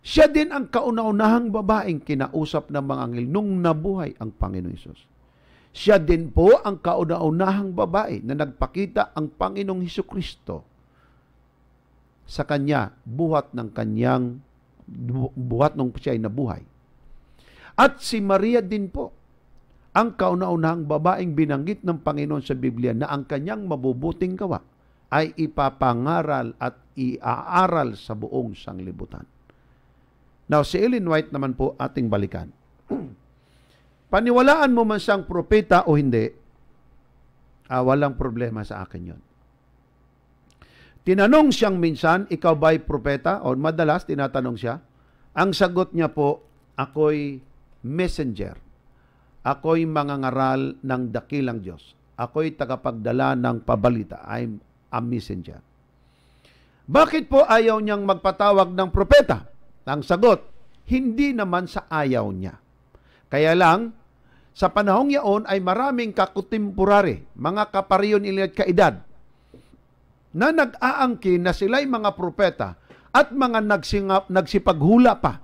Siya din ang kauna-unahang babaeng kinausap ng mga anghel nung nabuhay ang Panginoong Hesus. Siya din po ang kauna-unahang babae na nagpakita ang Panginoong Hesus Kristo sa kanya buhat ng kanyang buhat nung siya ay nabuhay. At si Maria din po ang kauna-unahang babaeng binanggit ng Panginoon sa Biblia na ang kanyang mabubuting gawa ay ipapangaral at iaaral sa buong sanglibutan. Now, si Ellen White naman po ating balikan. Paniwalaan mo man siyang propeta o hindi, ah, walang problema sa akin yon. Tinanong siyang minsan, ikaw ba'y propeta? O madalas tinatanong siya. Ang sagot niya po, ako'y messenger. Ako'y mangangaral ng dakilang Diyos. Ako'y tagapagdala ng pabalita. I'm a messenger. Bakit po ayaw niyang magpatawag ng propeta? Ang sagot, hindi naman sa ayaw niya. Kaya lang, sa panahong yaon ay maraming kakutemporary, mga kapariyon ilan at kaedad, na nag-aangkin na sila'y mga propeta at mga nagsingap, nagsipaghula pa.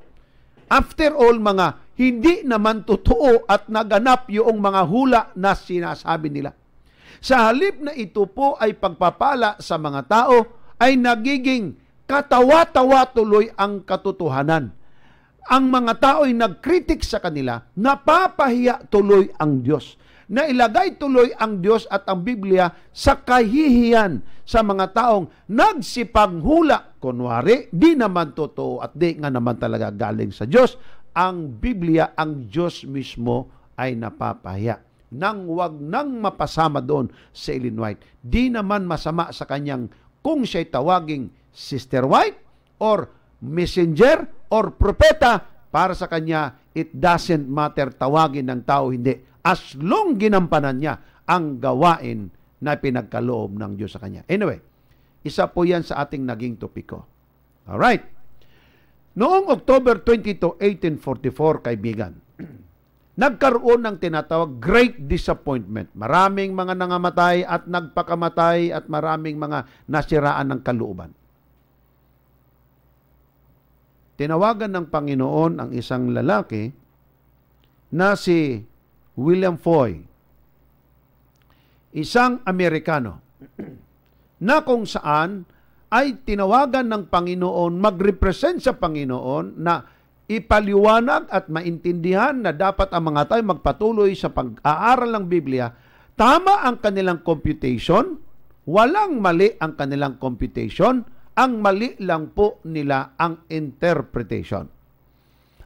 After all, mga hindi naman totoo at naganap yung mga hula na sinasabi nila. Sa halip na ito po ay pagpapala sa mga tao, ay nagiging katawa-tawa tuloy ang katotohanan. Ang mga tao ay nagkritik sa kanila, napapahiya tuloy ang Diyos. Nailagay tuloy ang Diyos at ang Biblia sa kahihiyan sa mga taong nagsipanghula. Kunwari, di naman totoo at di nga naman talaga galing sa Diyos. Ang Biblia, ang Diyos mismo ay napapahiya nang wag nang mapasama doon sa Ellen White. Di naman masama sa kanyang kung siya'y tawaging Sister White or messenger or propeta para sa kanya it doesn't matter tawagin ng tao hindi as long ginampanan niya ang gawain na pinagkaloob ng Diyos sa kanya. Anyway, isa po yan sa ating naging topiko. All right. Noong October 22, 1844, kaibigan, nagkaroon ng tinatawag great disappointment. Maraming mga nangamatay at nagpakamatay at maraming mga nasiraan ng kalooban. Tinawagan ng Panginoon ang isang lalaki na si William Foy, isang Amerikano, na kung saan ay tinawagan ng Panginoon, mag-represent sa Panginoon na ipaliwanag at maintindihan na dapat ang mga tayo magpatuloy sa pag-aaral ng Biblia, tama ang kanilang computation, walang mali ang kanilang computation, ang mali lang po nila ang interpretation.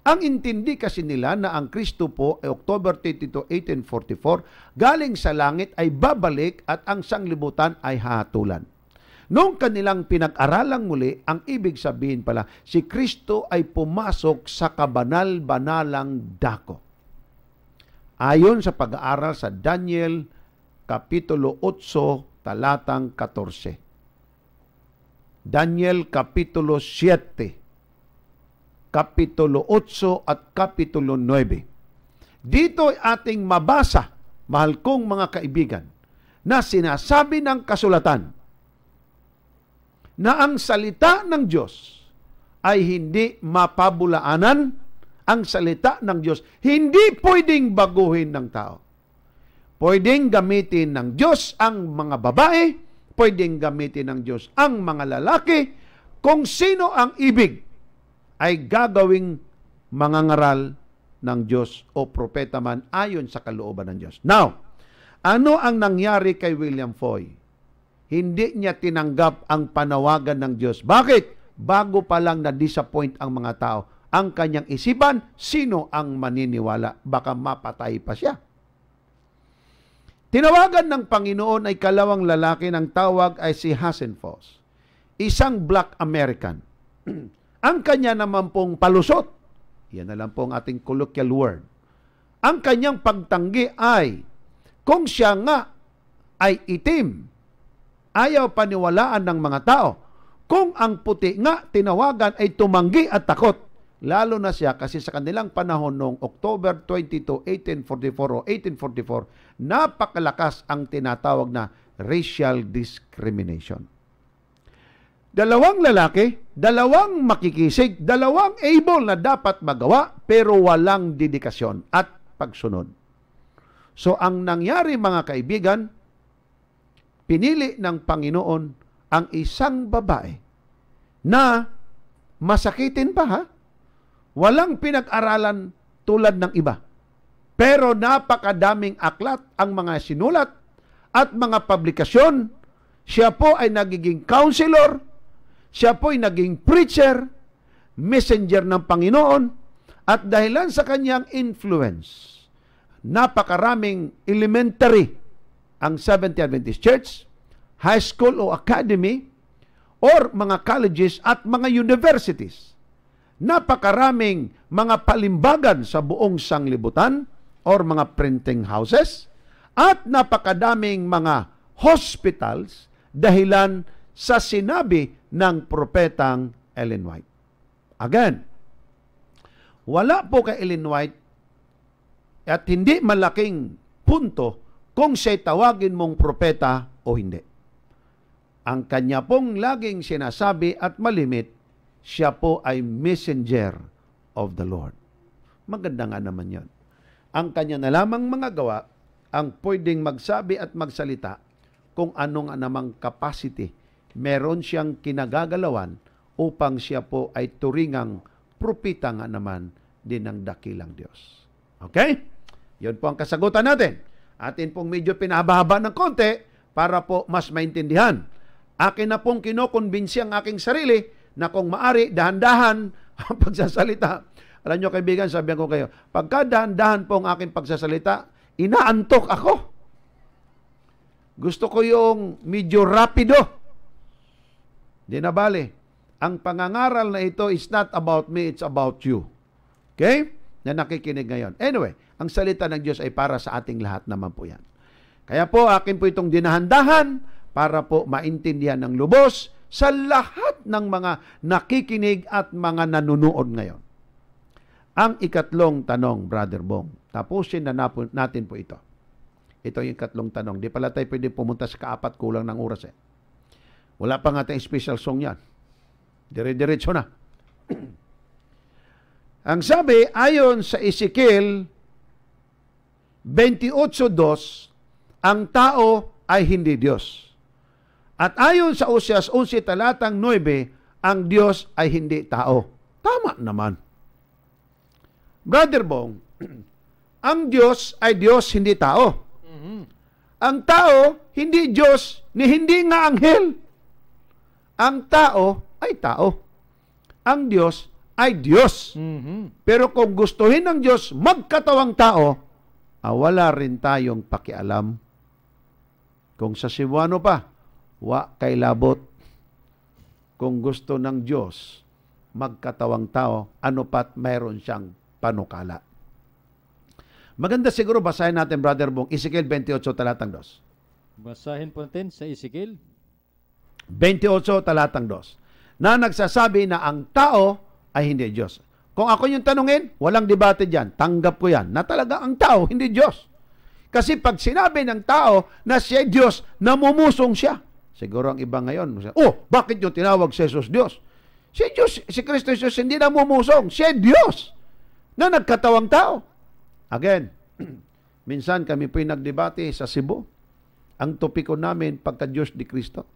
Ang intindi kasi nila na ang Kristo po ay October 22, 1844, galing sa langit ay babalik at ang sanglibutan ay hatulan. Nung kanilang pinag-aralang muli, ang ibig sabihin pala, si Kristo ay pumasok sa kabanal-banalang dako. Ayon sa pag-aaral sa Daniel, Kapitulo 8, talatang 14. Daniel Kapitulo 7, Kapitulo 8 at Kapitulo 9. Dito ay ating mabasa, mahal kong mga kaibigan, na sinasabi ng kasulatan na ang salita ng Diyos ay hindi mapabulaanan ang salita ng Diyos. Hindi pwedeng baguhin ng tao. Pwedeng gamitin ng Diyos ang mga babae, pwedeng gamitin ng Diyos ang mga lalaki, kung sino ang ibig ay gagawing mangangaral ng Diyos o propeta man ayon sa kalooban ng Diyos. Now, ano ang nangyari kay William Foy? hindi niya tinanggap ang panawagan ng Diyos. Bakit? Bago pa lang na-disappoint ang mga tao. Ang kanyang isipan, sino ang maniniwala? Baka mapatay pa siya. Tinawagan ng Panginoon ay kalawang lalaki ng tawag ay si Hasenfoss, isang black American. ang kanya naman pong palusot, yan na lang po ang ating colloquial word, ang kanyang pagtanggi ay kung siya nga ay itim, Ayaw paniwalaan ng mga tao. Kung ang puti nga tinawagan ay tumanggi at takot, lalo na siya kasi sa kanilang panahon noong October 22, 1844 o 1844, napakalakas ang tinatawag na racial discrimination. Dalawang lalaki, dalawang makikisig, dalawang able na dapat magawa pero walang dedikasyon at pagsunod. So ang nangyari mga kaibigan, pinili ng Panginoon ang isang babae na masakitin pa ha? Walang pinag-aralan tulad ng iba. Pero napakadaming aklat ang mga sinulat at mga publikasyon. Siya po ay nagiging counselor, siya po ay naging preacher, messenger ng Panginoon, at dahilan sa kanyang influence, napakaraming elementary ang Seventh-day Adventist Church, high school o academy, or mga colleges at mga universities. Napakaraming mga palimbagan sa buong sanglibutan or mga printing houses at napakadaming mga hospitals dahilan sa sinabi ng propetang Ellen White. Again, wala po kay Ellen White at hindi malaking punto kung siya'y tawagin mong propeta o hindi. Ang kanya pong laging sinasabi at malimit, siya po ay messenger of the Lord. Maganda nga naman yon. Ang kanya na lamang mga gawa ang pwedeng magsabi at magsalita kung anong anamang capacity meron siyang kinagagalawan upang siya po ay turingang propita nga naman din ng dakilang Diyos. Okay? Yun po ang kasagutan natin. Atin pong medyo pinababa ng konti para po mas maintindihan. Akin na pong kinukonbinsi ang aking sarili na kung maari, dahan-dahan ang pagsasalita. Alam nyo kaibigan, sabihan ko kayo, pagka dahan-dahan po ang aking pagsasalita, inaantok ako. Gusto ko yung medyo rapido. Di na bale. Ang pangangaral na ito is not about me, it's about you. Okay? na nakikinig ngayon. Anyway, ang salita ng Diyos ay para sa ating lahat naman po yan. Kaya po, akin po itong dinahandahan para po maintindihan ng lubos sa lahat ng mga nakikinig at mga nanonood ngayon. Ang ikatlong tanong, Brother Bong, tapusin na natin po ito. Ito yung ikatlong tanong. Di pala tayo pwede pumunta sa kaapat kulang ng oras eh. Wala pa nga tayong special song yan. Dire-diretso na. Ang sabi, ayon sa Ezekiel 28.2, ang tao ay hindi Diyos. At ayon sa Oseas 11 talatang 9, ang Diyos ay hindi tao. Tama naman. Brother Bong, ang Diyos ay Diyos, hindi tao. Mm-hmm. Ang tao, hindi Diyos, ni hindi nga anghel. Ang tao ay tao. Ang Diyos ay Diyos. Mm-hmm. Pero kung gustuhin ng Diyos magkatawang tao, ah, wala rin tayong pakialam. Kung sa Cebuano pa, wa kay labot. Kung gusto ng Diyos magkatawang tao, ano pat mayroon siyang panukala. Maganda siguro basahin natin, Brother Bong, Ezekiel 28, talatang 2. Basahin po natin sa Ezekiel. 28, talatang 2. Na nagsasabi na ang tao ay hindi Diyos. Kung ako yung tanungin, walang debate dyan. Tanggap ko yan na talaga ang tao, hindi Diyos. Kasi pag sinabi ng tao na siya Diyos, namumusong siya. Siguro ang iba ngayon, oh, bakit yung tinawag si Jesus Diyos? Si Diyos, si Kristo Jesus hindi namumusong. Siya Diyos na nagkatawang tao. Again, minsan kami yung nagdebate sa Cebu. Ang topiko namin pagka Diyos di Kristo.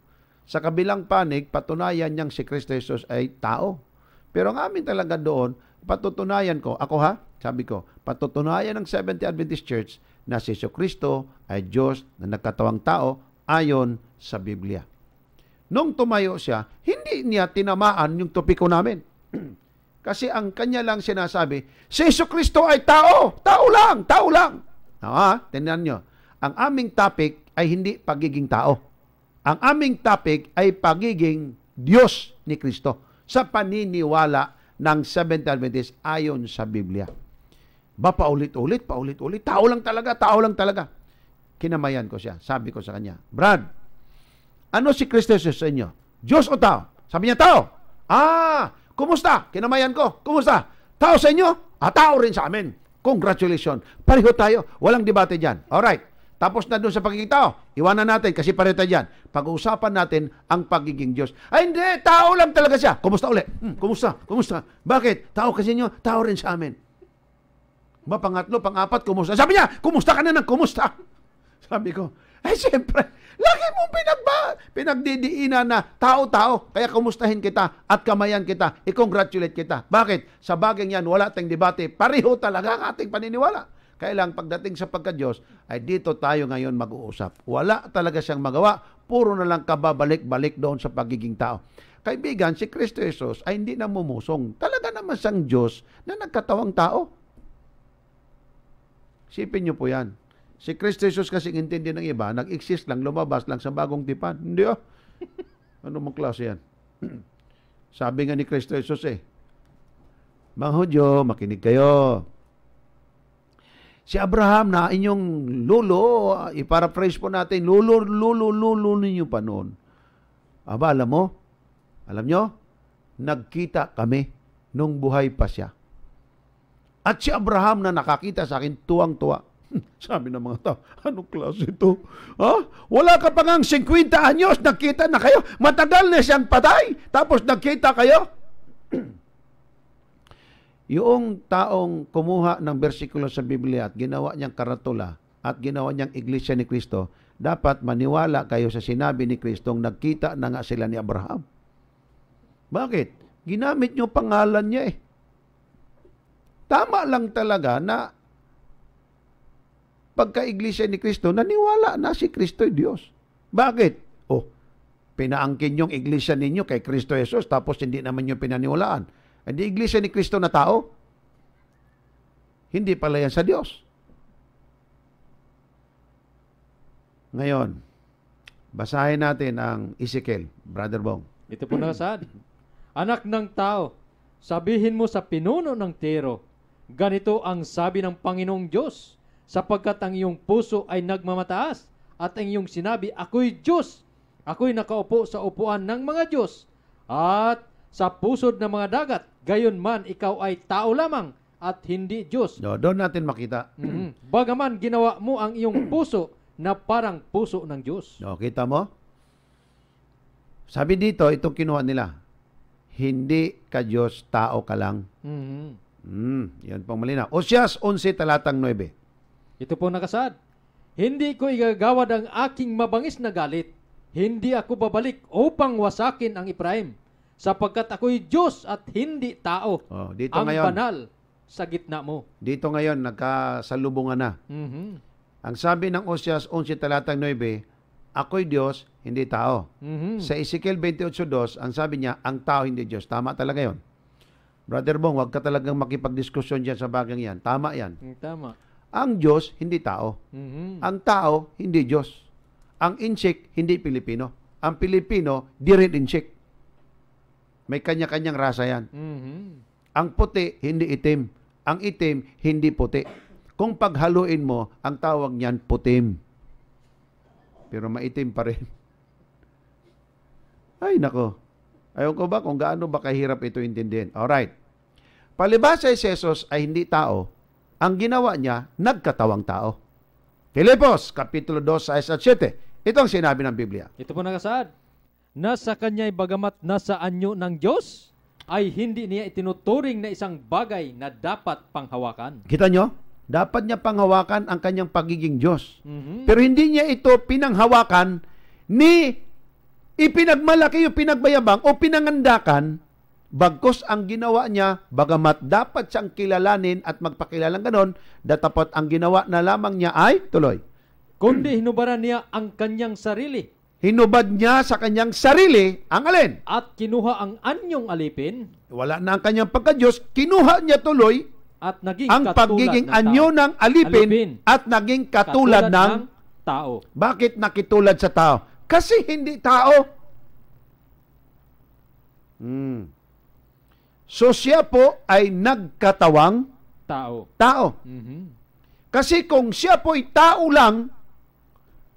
Sa kabilang panig, patunayan niyang si Kristo Jesus ay tao pero ang amin talaga doon, patutunayan ko, ako ha, sabi ko, patutunayan ng 70 Adventist Church na si Yeso Kristo ay Diyos na nagkatawang tao ayon sa Biblia. Nung tumayo siya, hindi niya tinamaan yung topiko namin. Kasi ang kanya lang sinasabi, si Yeso Kristo ay tao, tao lang, tao lang. Ha, tingnan nyo. Ang aming topic ay hindi pagiging tao. Ang aming topic ay pagiging Diyos ni Kristo sa paniniwala ng Seventh Adventist ayon sa Biblia. Ba paulit-ulit, paulit-ulit, tao lang talaga, tao lang talaga. Kinamayan ko siya. Sabi ko sa kanya, Brad, ano si Kristo sa inyo? Diyos o tao? Sabi niya, tao. Ah, kumusta? Kinamayan ko. Kumusta? Tao sa inyo? Ah, tao rin sa amin. Congratulations. Pareho tayo. Walang debate dyan. Alright. Tapos na doon sa pagkikita, tao. Oh, iwanan natin kasi pareta tayo dyan. Pag-uusapan natin ang pagiging Diyos. Ay hindi, tao lang talaga siya. Kumusta uli? Hmm, kumusta? Kumusta? Bakit? Tao kasi nyo, tao rin sa amin. Ba, pangatlo, pangapat, kumusta? Sabi niya, kumusta ka na ng kumusta? Sabi ko, ay siyempre, lagi mong pinagba, pinagdidiinan na tao-tao. Kaya kumustahin kita at kamayan kita, i-congratulate kita. Bakit? Sa bagay yan, wala tayong debate. Pareho talaga ang ating paniniwala. Kaya lang pagdating sa pagka-Diyos, ay dito tayo ngayon mag-uusap. Wala talaga siyang magawa, puro na lang kababalik-balik doon sa pagiging tao. Kaibigan, si Kristo Jesus ay hindi namumusong. Talaga naman siyang Diyos na nagkatawang tao. Sipin niyo po yan. Si Kristo Jesus kasi intindi ng iba, nag-exist lang, lumabas lang sa bagong tipan. Hindi oh. Ano mong klase yan? Sabi nga ni Kristo Jesus eh, Mga Hudyo, makinig kayo. Si Abraham na inyong lolo, ah, i-paraphrase po natin, lolo, lolo, lolo ninyo pa noon. Aba, alam mo, alam nyo, nagkita kami nung buhay pa siya. At si Abraham na nakakita sa akin, tuwang-tuwa. Sabi ng mga tao, anong klase ito? Ha? Wala ka pa ngang 50 anyos, nakita na kayo. Matagal na siyang patay, tapos nakita kayo. Yung taong kumuha ng bersikulo sa Biblia at ginawa niyang karatula at ginawa niyang iglesia ni Kristo, dapat maniwala kayo sa sinabi ni Kristong nagkita na nga sila ni Abraham. Bakit? Ginamit niyo pangalan niya eh. Tama lang talaga na pagka-iglesia ni Kristo, naniwala na si Kristo Diyos. Bakit? Oh, pinaangkin yung iglesia ninyo kay Kristo Jesus tapos hindi naman nyo pinaniwalaan hindi iglesia ni Kristo na tao. Hindi pala yan sa Diyos. Ngayon, basahin natin ang Ezekiel, Brother Bong. Ito po nakasad. Anak ng tao, sabihin mo sa pinuno ng Tero, ganito ang sabi ng Panginoong Diyos, sapagkat ang iyong puso ay nagmamataas at ang iyong sinabi, ako'y Diyos, ako'y nakaupo sa upuan ng mga Diyos, at sa pusod ng mga dagat. Gayon man, ikaw ay tao lamang at hindi Diyos. No, doon natin makita. Mm-hmm. Bagaman ginawa mo ang iyong puso na parang puso ng Diyos. No, kita mo? Sabi dito, itong kinuha nila. Hindi ka Diyos, tao ka lang. Mm-hmm. Mm, yan pang malinaw. Osyas 11, talatang 9. Ito po nakasad. Hindi ko igagawad ang aking mabangis na galit. Hindi ako babalik upang wasakin ang Ibrahim sapagkat ako'y Diyos at hindi tao. Oh, dito ang ngayon, banal sa gitna mo. Dito ngayon, nagkasalubungan na. Mm-hmm. Ang sabi ng Osias 11 talatang 9, ako'y Diyos, hindi tao. Mm-hmm. Sa Ezekiel 28.2, ang sabi niya, ang tao hindi Diyos. Tama talaga yon. Brother Bong, wag ka talagang makipagdiskusyon diyan sa bagang yan. Tama yan. Mm, tama. Ang Diyos, hindi tao. Mm-hmm. Ang tao, hindi Diyos. Ang insect, hindi Pilipino. Ang Pilipino, di rin insect. May kanya-kanyang rasa yan. Mm-hmm. Ang puti, hindi itim. Ang itim, hindi puti. Kung paghaluin mo, ang tawag niyan putim. Pero maitim pa rin. Ay, nako. Ayaw ko ba kung gaano ba kahirap ito intindihin? Alright. Palibasa si Jesus ay hindi tao. Ang ginawa niya, nagkatawang tao. Filipos, Kapitulo 2, 6 7. Ito ang sinabi ng Biblia. Ito po nakasaad nasa sa kanya'y bagamat nasa anyo ng Diyos, ay hindi niya itinuturing na isang bagay na dapat panghawakan. Kita nyo? Dapat niya panghawakan ang kanyang pagiging Diyos. Mm-hmm. Pero hindi niya ito pinanghawakan ni ipinagmalaki o pinagbayabang o pinangandakan bagkos ang ginawa niya bagamat dapat siyang kilalanin at magpakilalang ganon datapat ang ginawa na lamang niya ay tuloy kundi hinubaran niya ang kanyang sarili hinubad niya sa kanyang sarili ang alin? At kinuha ang anyong alipin. Wala na ang kanyang pagkadyos, kinuha niya tuloy at naging ang pagiging ng anyo ng alipin, alipin at naging katulad, katulad ng, ng tao. Bakit nakitulad sa tao? Kasi hindi tao. Hmm. So siya po ay nagkatawang tao. Tao. Mm-hmm. Kasi kung siya ay tao lang,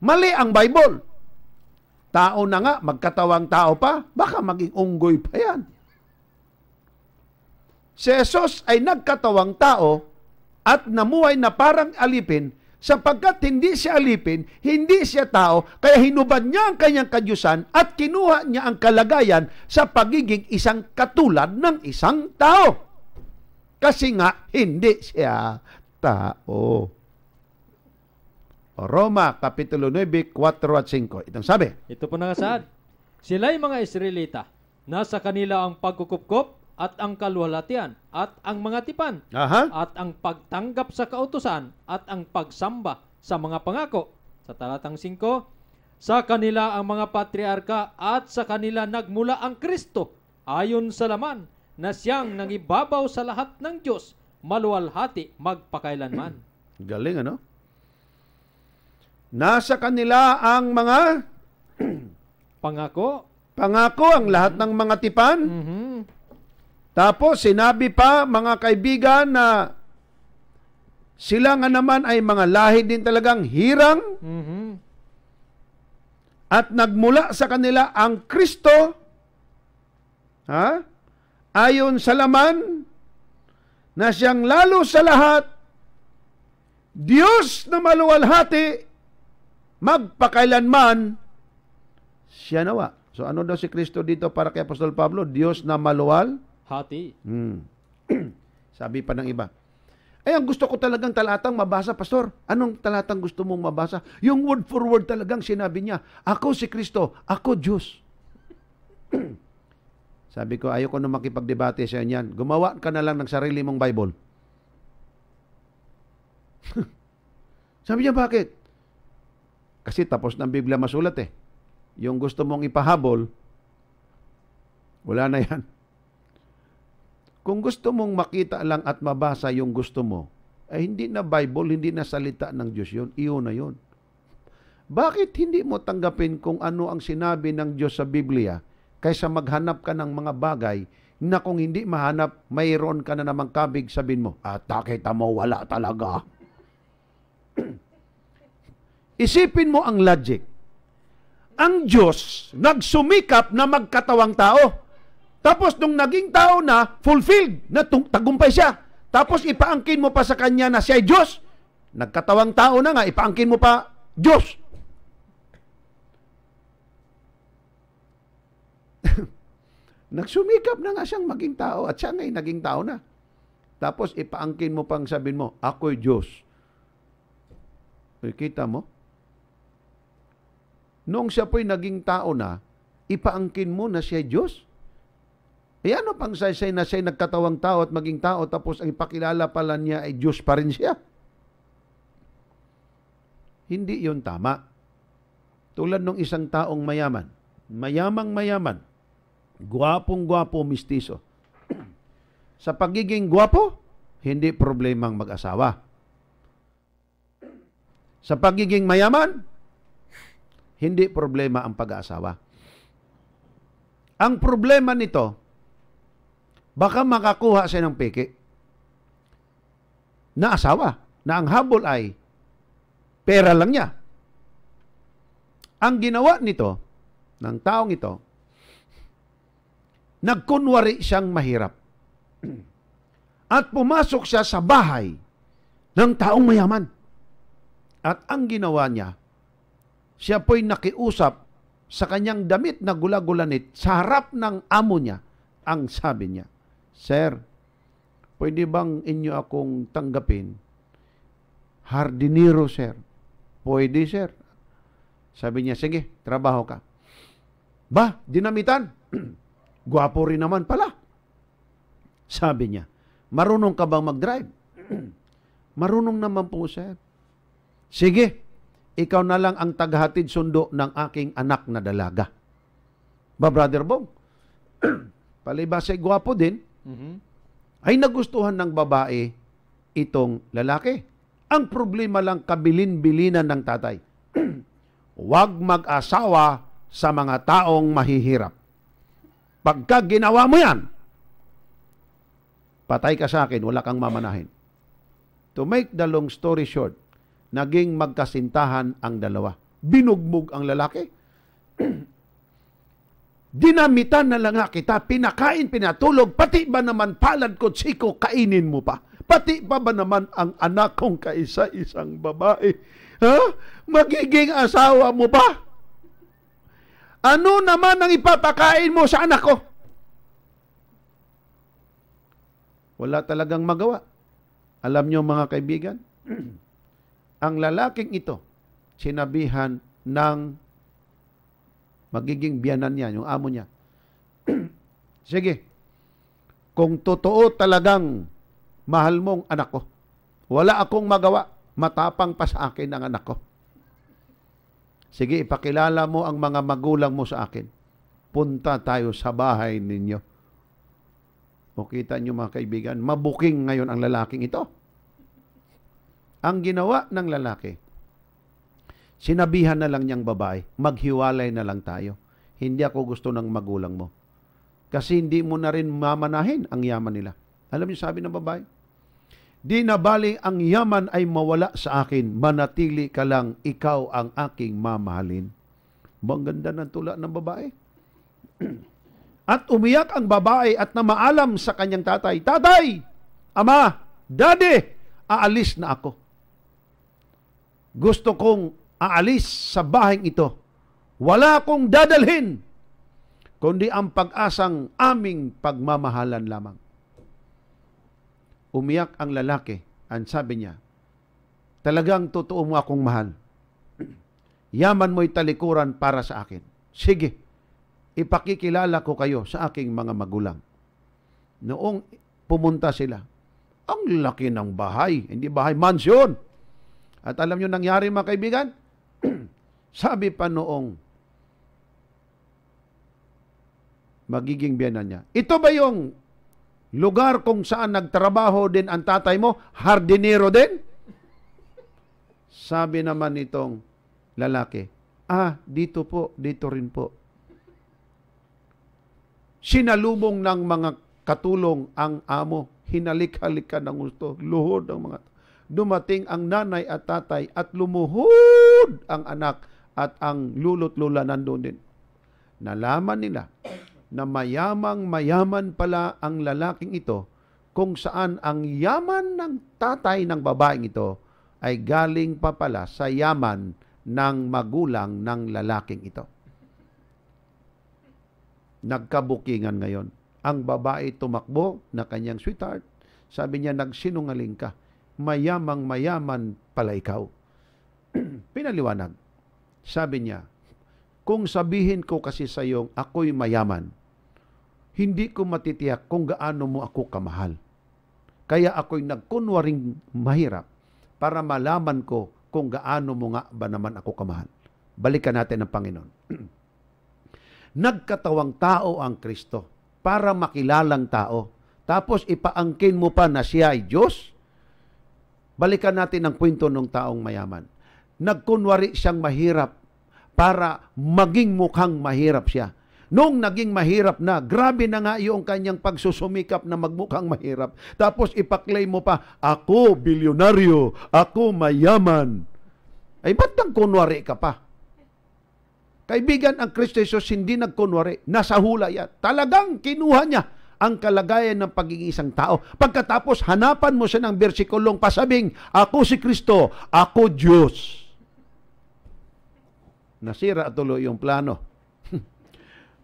mali ang Bible. Tao na nga, magkatawang tao pa, baka maging unggoy pa yan. Si Jesus ay nagkatawang tao at namuhay na parang alipin sapagkat hindi siya alipin, hindi siya tao, kaya hinubad niya ang kanyang kadyusan at kinuha niya ang kalagayan sa pagiging isang katulad ng isang tao. Kasi nga, hindi siya tao. Roma, Kapitulo 9, 4 at 5. Itong sabi. Ito po nakasaad. Sila'y mga Israelita. Nasa kanila ang pagkukupkop at ang kalwalatian at ang mga tipan Aha. at ang pagtanggap sa kautusan at ang pagsamba sa mga pangako. Sa talatang 5, sa kanila ang mga patriarka at sa kanila nagmula ang Kristo ayon sa laman na siyang nangibabaw sa lahat ng Diyos maluwalhati magpakailanman. Galing ano? Nasa kanila ang mga pangako. Pangako ang mm-hmm. lahat ng mga tipan. Mm-hmm. Tapos sinabi pa mga kaibigan na sila nga naman ay mga lahi din talagang hirang. Mm-hmm. At nagmula sa kanila ang Kristo ha? ayon sa laman na siyang lalo sa lahat Diyos na maluwalhati magpakailanman siya nawa. So ano daw si Kristo dito para kay Apostol Pablo? Diyos na maluwal? Hati. Hmm. Sabi pa ng iba. Ay, ang gusto ko talagang talatang mabasa, Pastor. Anong talatang gusto mong mabasa? Yung word for word talagang sinabi niya, Ako si Kristo, ako Diyos. Sabi ko, ayoko na makipagdebate sa inyan. Gumawa ka na lang ng sarili mong Bible. Sabi niya, bakit? Kasi tapos ng Biblia masulat eh. Yung gusto mong ipahabol, wala na yan. Kung gusto mong makita lang at mabasa yung gusto mo, ay eh, hindi na Bible, hindi na salita ng Diyos yun. Iyon na yun. Bakit hindi mo tanggapin kung ano ang sinabi ng Diyos sa Biblia kaysa maghanap ka ng mga bagay na kung hindi mahanap, mayroon ka na namang kabig, sabihin mo, at ah, nakita mo, wala talaga. Isipin mo ang logic. Ang Diyos nagsumikap na magkatawang tao. Tapos nung naging tao na, fulfilled, na tagumpay siya. Tapos ipaangkin mo pa sa kanya na siya ay Diyos. Nagkatawang tao na nga, ipaangkin mo pa Diyos. Nagsumikap na nga siyang maging tao at siya ngay naging tao na. Tapos ipaangkin mo pang sabihin mo, ako'y Diyos. Kita mo? Noong siya po'y naging tao na, ipaangkin mo na siya Diyos? E ano pang saysay na siya nagkatawang tao at maging tao tapos ang ipakilala pala niya ay Diyos pa rin siya? Hindi yon tama. Tulad ng isang taong mayaman, mayamang mayaman, guwapong guwapo mistiso. Sa pagiging guwapo, hindi problemang mag-asawa. Sa pagiging mayaman, hindi problema ang pag-aasawa. Ang problema nito, baka makakuha siya ng peke na asawa na ang habol ay pera lang niya. Ang ginawa nito, ng taong ito, nagkunwari siyang mahirap. At pumasok siya sa bahay ng taong mayaman. At ang ginawa niya, siya po'y nakiusap sa kanyang damit na gulagulanit sa harap ng amo niya. Ang sabi niya, Sir, pwede bang inyo akong tanggapin? Hardinero, sir. Pwede, sir. Sabi niya, sige, trabaho ka. Ba, dinamitan? Gwapo rin naman pala. Sabi niya, marunong ka bang mag-drive? marunong naman po, sir. Sige, ikaw na lang ang taghatid sundo ng aking anak na dalaga. Ba, Brother Bong? Palibasa, eh, gwapo din. Mm-hmm. Ay nagustuhan ng babae itong lalaki. Ang problema lang kabilin-bilinan ng tatay. Huwag mag-asawa sa mga taong mahihirap. Pagka ginawa mo yan, patay ka sa akin, wala kang mamanahin. To make the long story short, naging magkasintahan ang dalawa. Binugmog ang lalaki. Dinamitan na lang kita, pinakain, pinatulog, pati ba naman palad ko, siko, kainin mo pa? Pati pa ba naman ang anak kong kaisa-isang babae? Ha? Magiging asawa mo pa? Ano naman ang ipapakain mo sa anak ko? Wala talagang magawa. Alam nyo mga kaibigan, ang lalaking ito sinabihan ng magiging biyanan niya, yung amo niya. Sige, kung totoo talagang mahal mong anak ko, wala akong magawa, matapang pa sa akin ang anak ko. Sige, ipakilala mo ang mga magulang mo sa akin. Punta tayo sa bahay ninyo. O kita niyo mga kaibigan, mabuking ngayon ang lalaking ito ang ginawa ng lalaki. Sinabihan na lang niyang babae, maghiwalay na lang tayo. Hindi ako gusto ng magulang mo. Kasi hindi mo na rin mamanahin ang yaman nila. Alam niyo sabi ng babae? Di nabali ang yaman ay mawala sa akin, manatili ka lang, ikaw ang aking mamahalin. Bang ganda ng tula ng babae. at umiyak ang babae at namaalam sa kanyang tatay, Tatay! Ama! Daddy! Aalis na ako. Gusto kong aalis sa bahing ito. Wala kong dadalhin, kundi ang pag-asang aming pagmamahalan lamang. Umiyak ang lalaki, ang sabi niya, talagang totoo mo akong mahal. Yaman mo'y talikuran para sa akin. Sige, ipakikilala ko kayo sa aking mga magulang. Noong pumunta sila, ang laki ng bahay, hindi bahay, mansyon. At alam nyo nangyari mga kaibigan? Sabi pa noong magiging biyanan niya. Ito ba yung lugar kung saan nagtrabaho din ang tatay mo? Hardinero din? Sabi naman itong lalaki, Ah, dito po, dito rin po. Sinalubong ng mga katulong ang amo. Hinalik-halik ka ng gusto. Luhod ang mga dumating ang nanay at tatay at lumuhod ang anak at ang lulot lula nandoon din. Nalaman nila na mayamang mayaman pala ang lalaking ito kung saan ang yaman ng tatay ng babaeng ito ay galing pa pala sa yaman ng magulang ng lalaking ito. Nagkabukingan ngayon. Ang babae tumakbo na kanyang sweetheart. Sabi niya, nagsinungaling ka mayamang mayaman pala ikaw. Pinaliwanag. Sabi niya, kung sabihin ko kasi sa iyo, ako'y mayaman, hindi ko matitiyak kung gaano mo ako kamahal. Kaya ako'y nagkunwaring mahirap para malaman ko kung gaano mo nga ba naman ako kamahal. Balikan natin ang Panginoon. Nagkatawang tao ang Kristo para makilalang tao. Tapos ipaangkin mo pa na siya ay Diyos? Balikan natin ang kwento ng taong mayaman. Nagkunwari siyang mahirap para maging mukhang mahirap siya. Noong naging mahirap na, grabe na nga yung kanyang pagsusumikap na magmukhang mahirap. Tapos ipaklaim mo pa, ako bilyonaryo, ako mayaman. Ay ba't nagkunwari ka pa? Kaibigan, ang Kristo Jesus hindi nagkunwari. Nasa hula yan. Talagang kinuha niya ang kalagayan ng pagiging isang tao. Pagkatapos, hanapan mo siya ng versikulong pasabing, Ako si Kristo, ako Diyos. Nasira tuloy yung plano.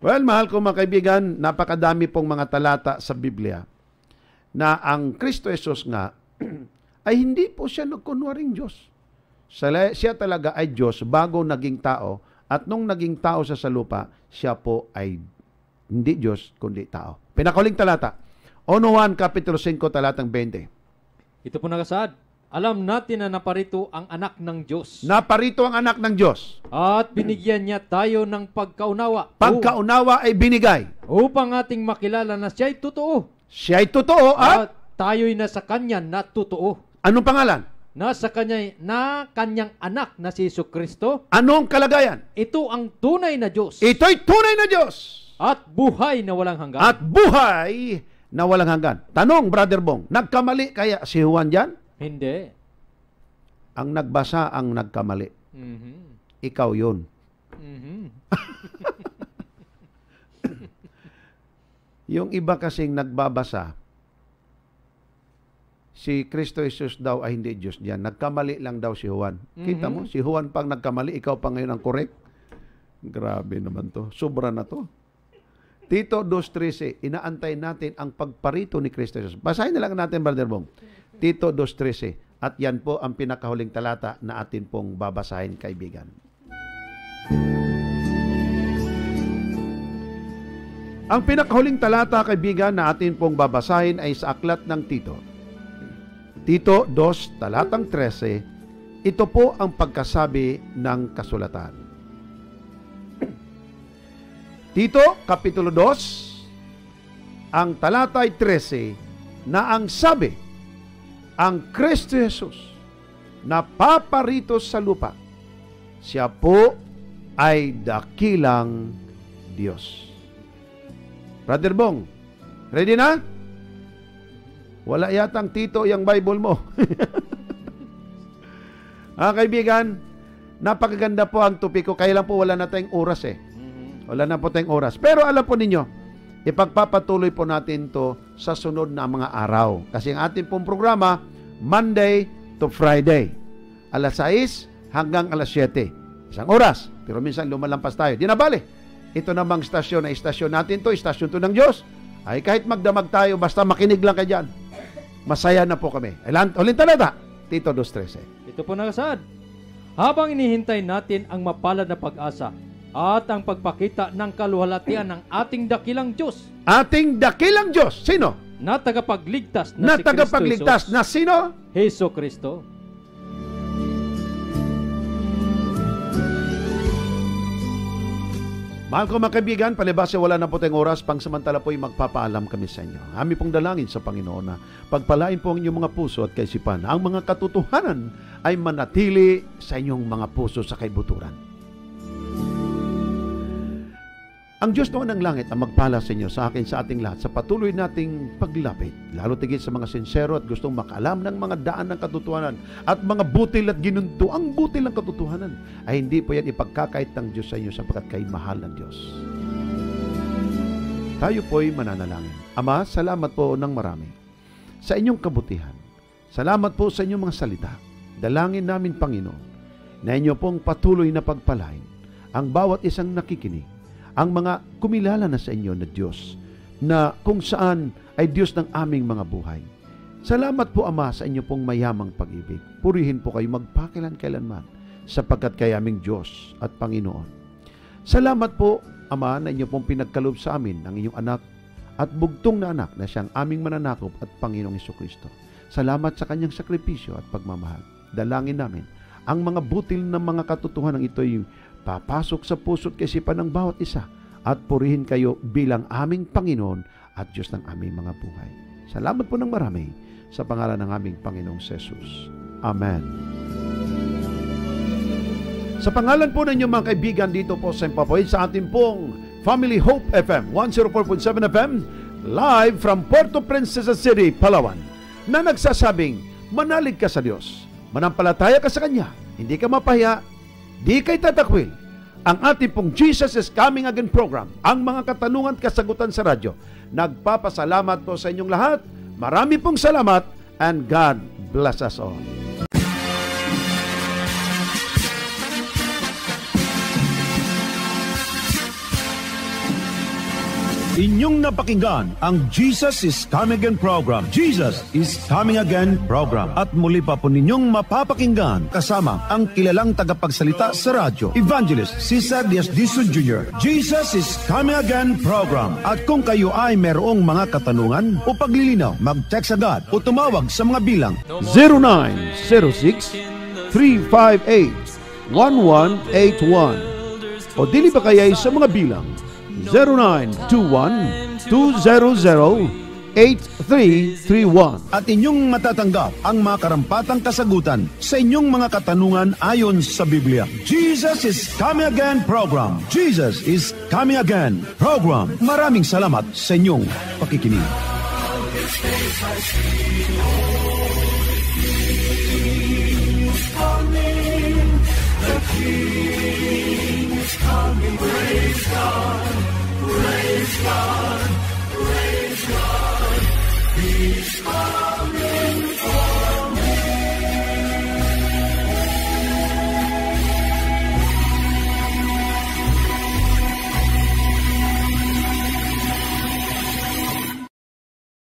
well, mahal ko mga kaibigan, napakadami pong mga talata sa Biblia na ang Kristo Yesus nga ay hindi po siya nagkunwaring Diyos. Siya talaga ay Diyos bago naging tao at nung naging tao siya sa lupa, siya po ay hindi Diyos, kundi tao. Pinakaling talata. Ono 1, Kapitulo 5, talatang 20. Ito po nakasaad. Alam natin na naparito ang anak ng Diyos. Naparito ang anak ng Diyos. At binigyan niya tayo ng pagkaunawa. Pagkaunawa ay binigay. Upang ating makilala na siya'y totoo. Siya'y totoo at, at tayo'y nasa kanya na totoo. Anong pangalan? Nasa kanya na kanyang anak na si Kristo. Anong kalagayan? Ito ang tunay na Diyos. Ito'y tunay na Diyos. At buhay na walang hanggan. At buhay na walang hanggan. Tanong, Brother Bong, nagkamali kaya si Juan dyan? Hindi. Ang nagbasa ang nagkamali. Mm-hmm. Ikaw yun. Mm-hmm. yung iba kasing nagbabasa, si Kristo Jesus daw ay hindi Diyos diyan. Nagkamali lang daw si Juan. Mm-hmm. Kita mo, mm-hmm. si Juan pang nagkamali, ikaw pa ngayon ang correct. Grabe naman to. Sobra na to. Tito 2.13, inaantay natin ang pagparito ni Kristo Jesus. Basahin na lang natin, Brother Bong. Tito 2.13. At yan po ang pinakahuling talata na atin pong babasahin, kaibigan. Ang pinakahuling talata, kaibigan, na atin pong babasahin ay sa aklat ng Tito. Tito 2, talatang 13, ito po ang pagkasabi ng kasulatan. Tito, Kapitulo 2, ang talatay 13, na ang sabi, ang Kristo Jesus na paparito sa lupa, siya po ay dakilang Diyos. Brother Bong, ready na? Wala yatang tito yung Bible mo. ah, kaibigan, napakaganda po ang topic ko. Kaya lang po wala na tayong oras eh. Wala na po tayong oras. Pero alam po ninyo, ipagpapatuloy po natin to sa sunod na mga araw. Kasi ang ating pong programa, Monday to Friday. Alas 6 hanggang alas 7. Isang oras. Pero minsan lumalampas tayo. Di na bale. Ito namang istasyon na istasyon natin to, istasyon to ng Diyos. Ay kahit magdamag tayo, basta makinig lang kayo dyan. Masaya na po kami. Ulit talata, Tito 2.13. Ito po nakasad. Habang inihintay natin ang mapalad na pag-asa, at ang pagpakita ng kaluhalatian ng ating dakilang Diyos. Ating dakilang Diyos? Sino? Na tagapagligtas na, na si tagapagligtas Kristo na sino? Heso Kristo. Mahal ko mga kaibigan, palibasa wala na po tayong oras, pang samantala po'y magpapaalam kami sa inyo. Ami pong dalangin sa Panginoon na pagpalain po ang inyong mga puso at kaisipan. Ang mga katotohanan ay manatili sa inyong mga puso sa kaibuturan. Ang Diyos noon ng langit ang magpala sa inyo, sa akin, sa ating lahat, sa patuloy nating paglapit, lalo tigit sa mga sinsero at gustong makalam ng mga daan ng katotohanan at mga butil at ginunto. Ang butil ng katotohanan ay hindi po yan ipagkakait ng Diyos sa inyo sapagkat kay mahal ng Diyos. Tayo po'y mananalangin. Ama, salamat po ng marami sa inyong kabutihan. Salamat po sa inyong mga salita. Dalangin namin, Panginoon, na inyo pong patuloy na pagpalain ang bawat isang nakikinig ang mga kumilala na sa inyo na Diyos, na kung saan ay Diyos ng aming mga buhay. Salamat po Ama sa inyo pong mayamang pag-ibig. Purihin po kayo magpakilan kailanman sapagkat kay aming Diyos at Panginoon. Salamat po Ama na inyo pong pinagkalob sa amin ang inyong anak at bugtong na anak na siyang aming mananakop at Panginoong Iso Kristo. Salamat sa kanyang sakripisyo at pagmamahal. Dalangin namin ang mga butil ng mga katotohanan ng ito'y papasok sa puso't kasipan ng bawat isa at purihin kayo bilang aming Panginoon at Diyos ng aming mga buhay. Salamat po ng marami sa pangalan ng aming Panginoong Sesus. Amen. Sa pangalan po ninyo mga kaibigan dito po sa Empapoy sa ating pong Family Hope FM 104.7 FM live from Puerto Princesa City, Palawan na nagsasabing manalig ka sa Diyos, manampalataya ka sa Kanya, hindi ka mapahiya Di kay tatakwil, ang ating pong Jesus is Coming Again program, ang mga katanungan at kasagutan sa radyo. Nagpapasalamat po sa inyong lahat. Marami pong salamat and God bless us all. Inyong napakinggan ang Jesus is Coming Again program. Jesus is Coming Again program. At muli pa po ninyong mapapakinggan kasama ang kilalang tagapagsalita sa radyo, Evangelist Cesar Diaz Dizon Jr. Jesus is Coming Again program. At kung kayo ay merong mga katanungan o paglilinaw, mag-text agad o tumawag sa mga bilang 0906 358 1181 o dili ba kaya sa mga bilang 0917 0921-200-8331. At inyong matatanggap ang mga karampatang kasagutan sa inyong mga katanungan ayon sa Biblia. Jesus is Coming Again Program. Jesus is Coming Again Program. Maraming salamat sa inyong pakikinig. The King. God, we praise God, praise God, praise God. He's God.